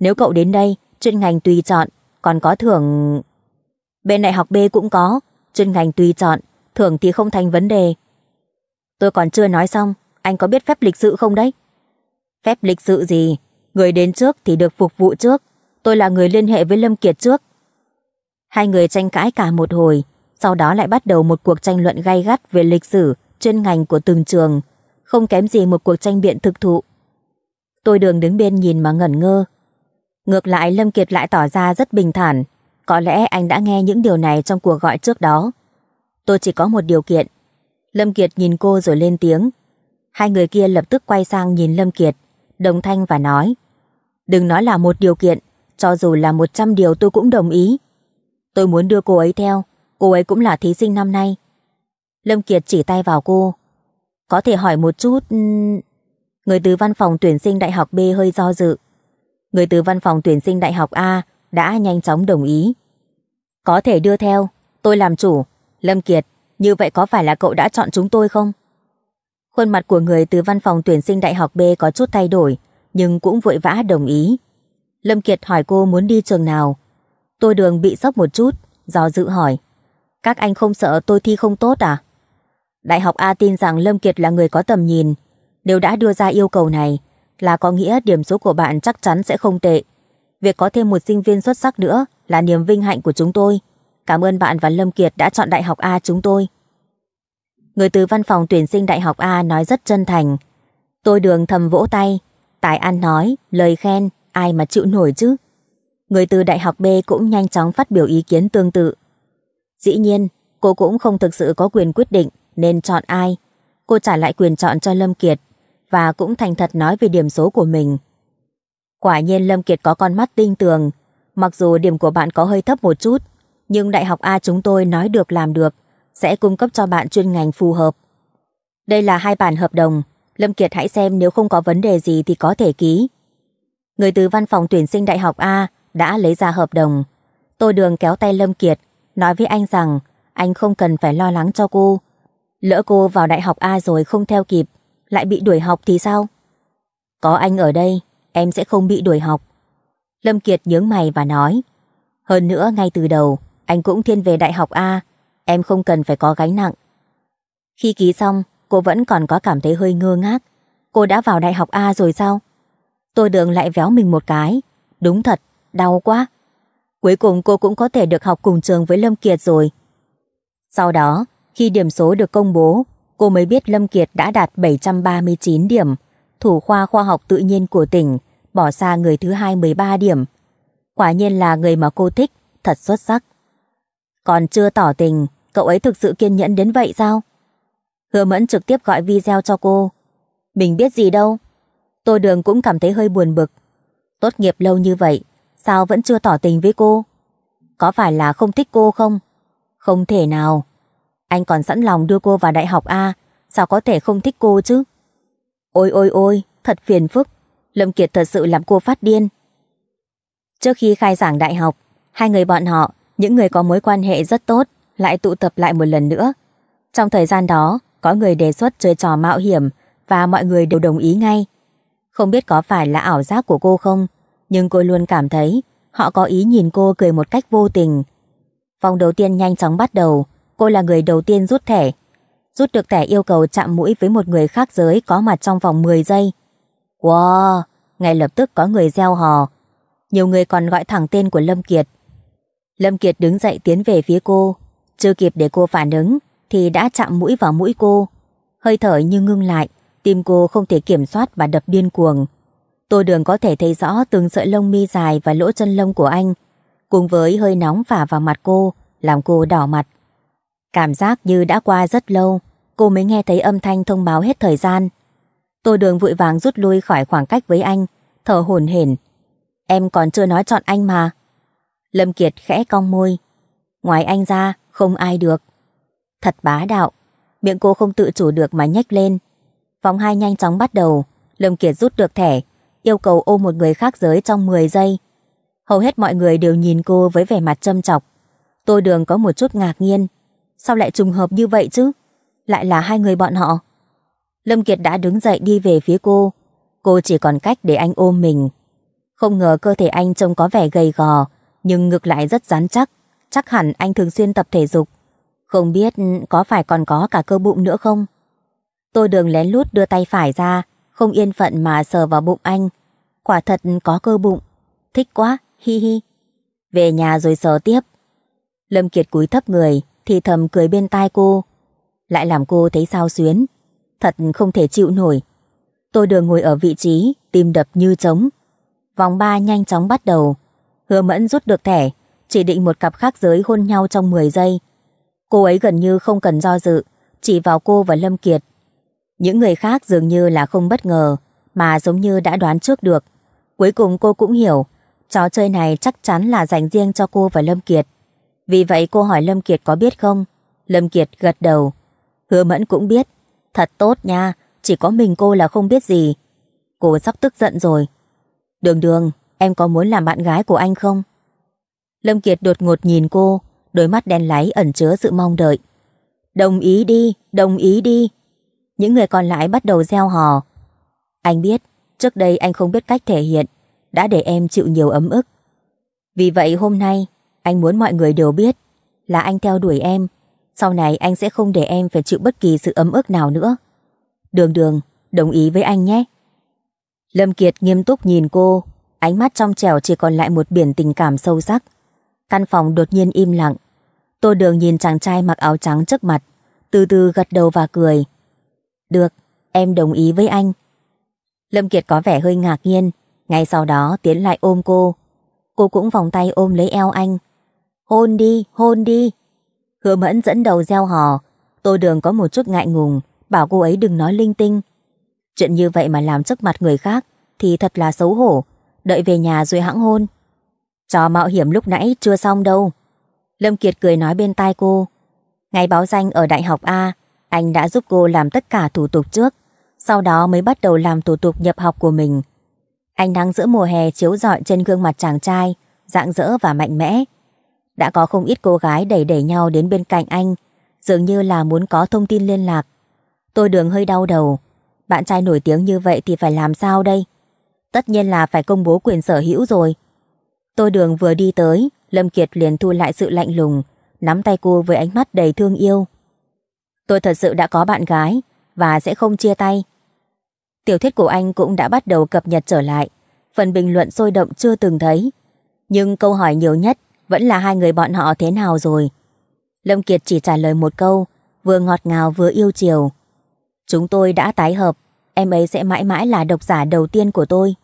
Nếu cậu đến đây, chuyên ngành tùy chọn, còn có thưởng... Bên đại học B cũng có, chuyên ngành tùy chọn, thưởng thì không thành vấn đề. Tôi còn chưa nói xong, anh có biết phép lịch sự không đấy? Phép lịch sự gì? Người đến trước thì được phục vụ trước. Tôi là người liên hệ với Lâm Kiệt trước. Hai người tranh cãi cả một hồi, sau đó lại bắt đầu một cuộc tranh luận gay gắt về lịch sử chuyên ngành của từng trường, không kém gì một cuộc tranh biện thực thụ. Tôi đường đứng bên nhìn mà ngẩn ngơ. Ngược lại Lâm Kiệt lại tỏ ra rất bình thản, có lẽ anh đã nghe những điều này trong cuộc gọi trước đó. Tôi chỉ có một điều kiện. Lâm Kiệt nhìn cô rồi lên tiếng. Hai người kia lập tức quay sang nhìn Lâm Kiệt, đồng thanh và nói. Đừng nói là một điều kiện, cho dù là một trăm điều tôi cũng đồng ý. Tôi muốn đưa cô ấy theo, cô ấy cũng là thí sinh năm nay, Lâm Kiệt chỉ tay vào cô. Có thể hỏi một chút... Ừ, người từ văn phòng tuyển sinh đại học B hơi do dự. Người từ văn phòng tuyển sinh đại học A đã nhanh chóng đồng ý. Có thể đưa theo, tôi làm chủ. Lâm Kiệt, như vậy có phải là cậu đã chọn chúng tôi không? Khuôn mặt của người từ văn phòng tuyển sinh đại học B có chút thay đổi, nhưng cũng vội vã đồng ý. Lâm Kiệt hỏi cô muốn đi trường nào. Tôi đường bị sốc một chút, do dự hỏi. Các anh không sợ tôi thi không tốt à? Đại học A tin rằng Lâm Kiệt là người có tầm nhìn. Nếu đã đưa ra yêu cầu này, là có nghĩa điểm số của bạn chắc chắn sẽ không tệ. Việc có thêm một sinh viên xuất sắc nữa là niềm vinh hạnh của chúng tôi. Cảm ơn bạn và Lâm Kiệt đã chọn Đại học A chúng tôi. Người từ văn phòng tuyển sinh Đại học A nói rất chân thành. Tôi đường thầm vỗ tay, Tài An nói, lời khen, ai mà chịu nổi chứ. Người từ Đại học B cũng nhanh chóng phát biểu ý kiến tương tự. Dĩ nhiên, cô cũng không thực sự có quyền quyết định nên chọn ai. Cô trả lại quyền chọn cho Lâm Kiệt và cũng thành thật nói về điểm số của mình. Quả nhiên Lâm Kiệt có con mắt tinh tường, mặc dù điểm của bạn có hơi thấp một chút, nhưng Đại học A chúng tôi nói được làm được, sẽ cung cấp cho bạn chuyên ngành phù hợp. Đây là hai bản hợp đồng, Lâm Kiệt hãy xem nếu không có vấn đề gì thì có thể ký. Người từ văn phòng tuyển sinh Đại học A đã lấy ra hợp đồng. tôi Đường kéo tay Lâm Kiệt, nói với anh rằng anh không cần phải lo lắng cho cô, Lỡ cô vào đại học A rồi không theo kịp, lại bị đuổi học thì sao? Có anh ở đây, em sẽ không bị đuổi học. Lâm Kiệt nhướng mày và nói. Hơn nữa ngay từ đầu, anh cũng thiên về đại học A, em không cần phải có gánh nặng. Khi ký xong, cô vẫn còn có cảm thấy hơi ngơ ngác. Cô đã vào đại học A rồi sao? tôi Đường lại véo mình một cái. Đúng thật, đau quá. Cuối cùng cô cũng có thể được học cùng trường với Lâm Kiệt rồi. Sau đó, khi điểm số được công bố, cô mới biết Lâm Kiệt đã đạt 739 điểm, thủ khoa khoa học tự nhiên của tỉnh, bỏ xa người thứ hai 13 điểm. Quả nhiên là người mà cô thích, thật xuất sắc. Còn chưa tỏ tình, cậu ấy thực sự kiên nhẫn đến vậy sao? Hứa Mẫn trực tiếp gọi video cho cô. Mình biết gì đâu. Tô Đường cũng cảm thấy hơi buồn bực. Tốt nghiệp lâu như vậy, sao vẫn chưa tỏ tình với cô? Có phải là không thích cô không? Không thể nào. Anh còn sẵn lòng đưa cô vào đại học A, sao có thể không thích cô chứ? Ôi ôi ôi, thật phiền phức. Lâm Kiệt thật sự làm cô phát điên. Trước khi khai giảng đại học, hai người bọn họ, những người có mối quan hệ rất tốt, lại tụ tập lại một lần nữa. Trong thời gian đó, có người đề xuất chơi trò mạo hiểm và mọi người đều đồng ý ngay. Không biết có phải là ảo giác của cô không, nhưng cô luôn cảm thấy họ có ý nhìn cô cười một cách vô tình. Vòng đầu tiên nhanh chóng bắt đầu, cô là người đầu tiên rút thẻ. Rút được thẻ yêu cầu chạm mũi với một người khác giới có mặt trong vòng 10 giây. Wow, ngay lập tức có người gieo hò. Nhiều người còn gọi thẳng tên của Lâm Kiệt. Lâm Kiệt đứng dậy tiến về phía cô. Chưa kịp để cô phản ứng thì đã chạm mũi vào mũi cô. Hơi thở như ngưng lại, tim cô không thể kiểm soát và đập điên cuồng. Tô đường có thể thấy rõ từng sợi lông mi dài và lỗ chân lông của anh. Cùng với hơi nóng phả vào mặt cô, làm cô đỏ mặt. Cảm giác như đã qua rất lâu, cô mới nghe thấy âm thanh thông báo hết thời gian. Tô đường vội vàng rút lui khỏi khoảng cách với anh, thở hổn hển. Em còn chưa nói chọn anh mà. Lâm Kiệt khẽ cong môi. Ngoài anh ra, không ai được. Thật bá đạo, miệng cô không tự chủ được mà nhếch lên. Vòng hai nhanh chóng bắt đầu, Lâm Kiệt rút được thẻ, yêu cầu ôm một người khác giới trong 10 giây. Hầu hết mọi người đều nhìn cô với vẻ mặt châm chọc. Tô Đường có một chút ngạc nhiên, Sao lại trùng hợp như vậy chứ? Lại là hai người bọn họ. Lâm Kiệt đã đứng dậy đi về phía cô. Cô chỉ còn cách để anh ôm mình. Không ngờ cơ thể anh trông có vẻ gầy gò, nhưng ngược lại rất rắn chắc. Chắc hẳn anh thường xuyên tập thể dục. Không biết có phải còn có cả cơ bụng nữa không? Tôi đường lén lút đưa tay phải ra, không yên phận mà sờ vào bụng anh. Quả thật có cơ bụng. Thích quá, hi hi. Về nhà rồi sờ tiếp. Lâm Kiệt cúi thấp người, thì thầm cười bên tai cô, lại làm cô thấy sao xuyến, thật không thể chịu nổi. Tôi được ngồi ở vị trí, tim đập như trống. Vòng ba nhanh chóng bắt đầu. Hứa mẫn rút được thẻ, chỉ định một cặp khác giới hôn nhau trong 10 giây. Cô ấy gần như không cần do dự, chỉ vào cô và Lâm Kiệt. Những người khác dường như là không bất ngờ, mà giống như đã đoán trước được. Cuối cùng cô cũng hiểu, trò chơi này chắc chắn là dành riêng cho cô và Lâm Kiệt. Vì vậy cô hỏi Lâm Kiệt có biết không? Lâm Kiệt gật đầu. Hứa Mẫn cũng biết. Thật tốt nha, chỉ có mình cô là không biết gì. Cô sắp tức giận rồi. Đường đường, em có muốn làm bạn gái của anh không? Lâm Kiệt đột ngột nhìn cô, đôi mắt đen láy ẩn chứa sự mong đợi. Đồng ý đi, đồng ý đi. Những người còn lại bắt đầu gieo hò. Anh biết, trước đây anh không biết cách thể hiện, đã để em chịu nhiều ấm ức. Vì vậy hôm nay anh muốn mọi người đều biết là anh theo đuổi em. Sau này anh sẽ không để em phải chịu bất kỳ sự ấm ức nào nữa. Đường đường, đồng ý với anh nhé. Lâm Kiệt nghiêm túc nhìn cô, ánh mắt trong trẻo chỉ còn lại một biển tình cảm sâu sắc. Căn phòng đột nhiên im lặng. Tô đường nhìn chàng trai mặc áo trắng trước mặt, từ từ gật đầu và cười. Được, em đồng ý với anh. Lâm Kiệt có vẻ hơi ngạc nhiên, ngay sau đó tiến lại ôm cô. Cô cũng vòng tay ôm lấy eo anh, Hôn đi, hôn đi. Hứa mẫn dẫn đầu gieo hò. Tô đường có một chút ngại ngùng, bảo cô ấy đừng nói linh tinh. Chuyện như vậy mà làm trước mặt người khác thì thật là xấu hổ. Đợi về nhà rồi hãng hôn. Trò mạo hiểm lúc nãy chưa xong đâu. Lâm Kiệt cười nói bên tai cô. Ngày báo danh ở Đại học A, anh đã giúp cô làm tất cả thủ tục trước, sau đó mới bắt đầu làm thủ tục nhập học của mình. Anh nắng giữa mùa hè chiếu rọi trên gương mặt chàng trai, rạng rỡ và mạnh mẽ, đã có không ít cô gái đẩy đẩy nhau đến bên cạnh anh, dường như là muốn có thông tin liên lạc. Tôi đường hơi đau đầu. Bạn trai nổi tiếng như vậy thì phải làm sao đây? Tất nhiên là phải công bố quyền sở hữu rồi. Tôi đường vừa đi tới, Lâm Kiệt liền thu lại sự lạnh lùng, nắm tay cô với ánh mắt đầy thương yêu. Tôi thật sự đã có bạn gái, và sẽ không chia tay. Tiểu thuyết của anh cũng đã bắt đầu cập nhật trở lại, phần bình luận sôi động chưa từng thấy. Nhưng câu hỏi nhiều nhất vẫn là hai người bọn họ thế nào rồi. Lâm Kiệt chỉ trả lời một câu, vừa ngọt ngào vừa yêu chiều. Chúng tôi đã tái hợp, em ấy sẽ mãi mãi là độc giả đầu tiên của tôi.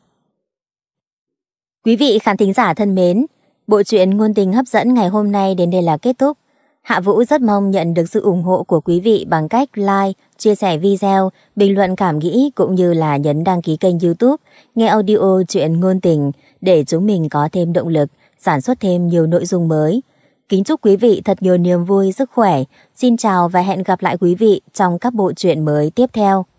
Quý vị khán thính giả thân mến, bộ truyện ngôn tình hấp dẫn ngày hôm nay đến đây là kết thúc. Hạ Vũ rất mong nhận được sự ủng hộ của quý vị bằng cách like, chia sẻ video, bình luận cảm nghĩ cũng như là nhấn đăng ký kênh youtube, nghe audio chuyện ngôn tình để chúng mình có thêm động lực sản xuất thêm nhiều nội dung mới. Kính chúc quý vị thật nhiều niềm vui, sức khỏe. Xin chào và hẹn gặp lại quý vị trong các bộ truyện mới tiếp theo.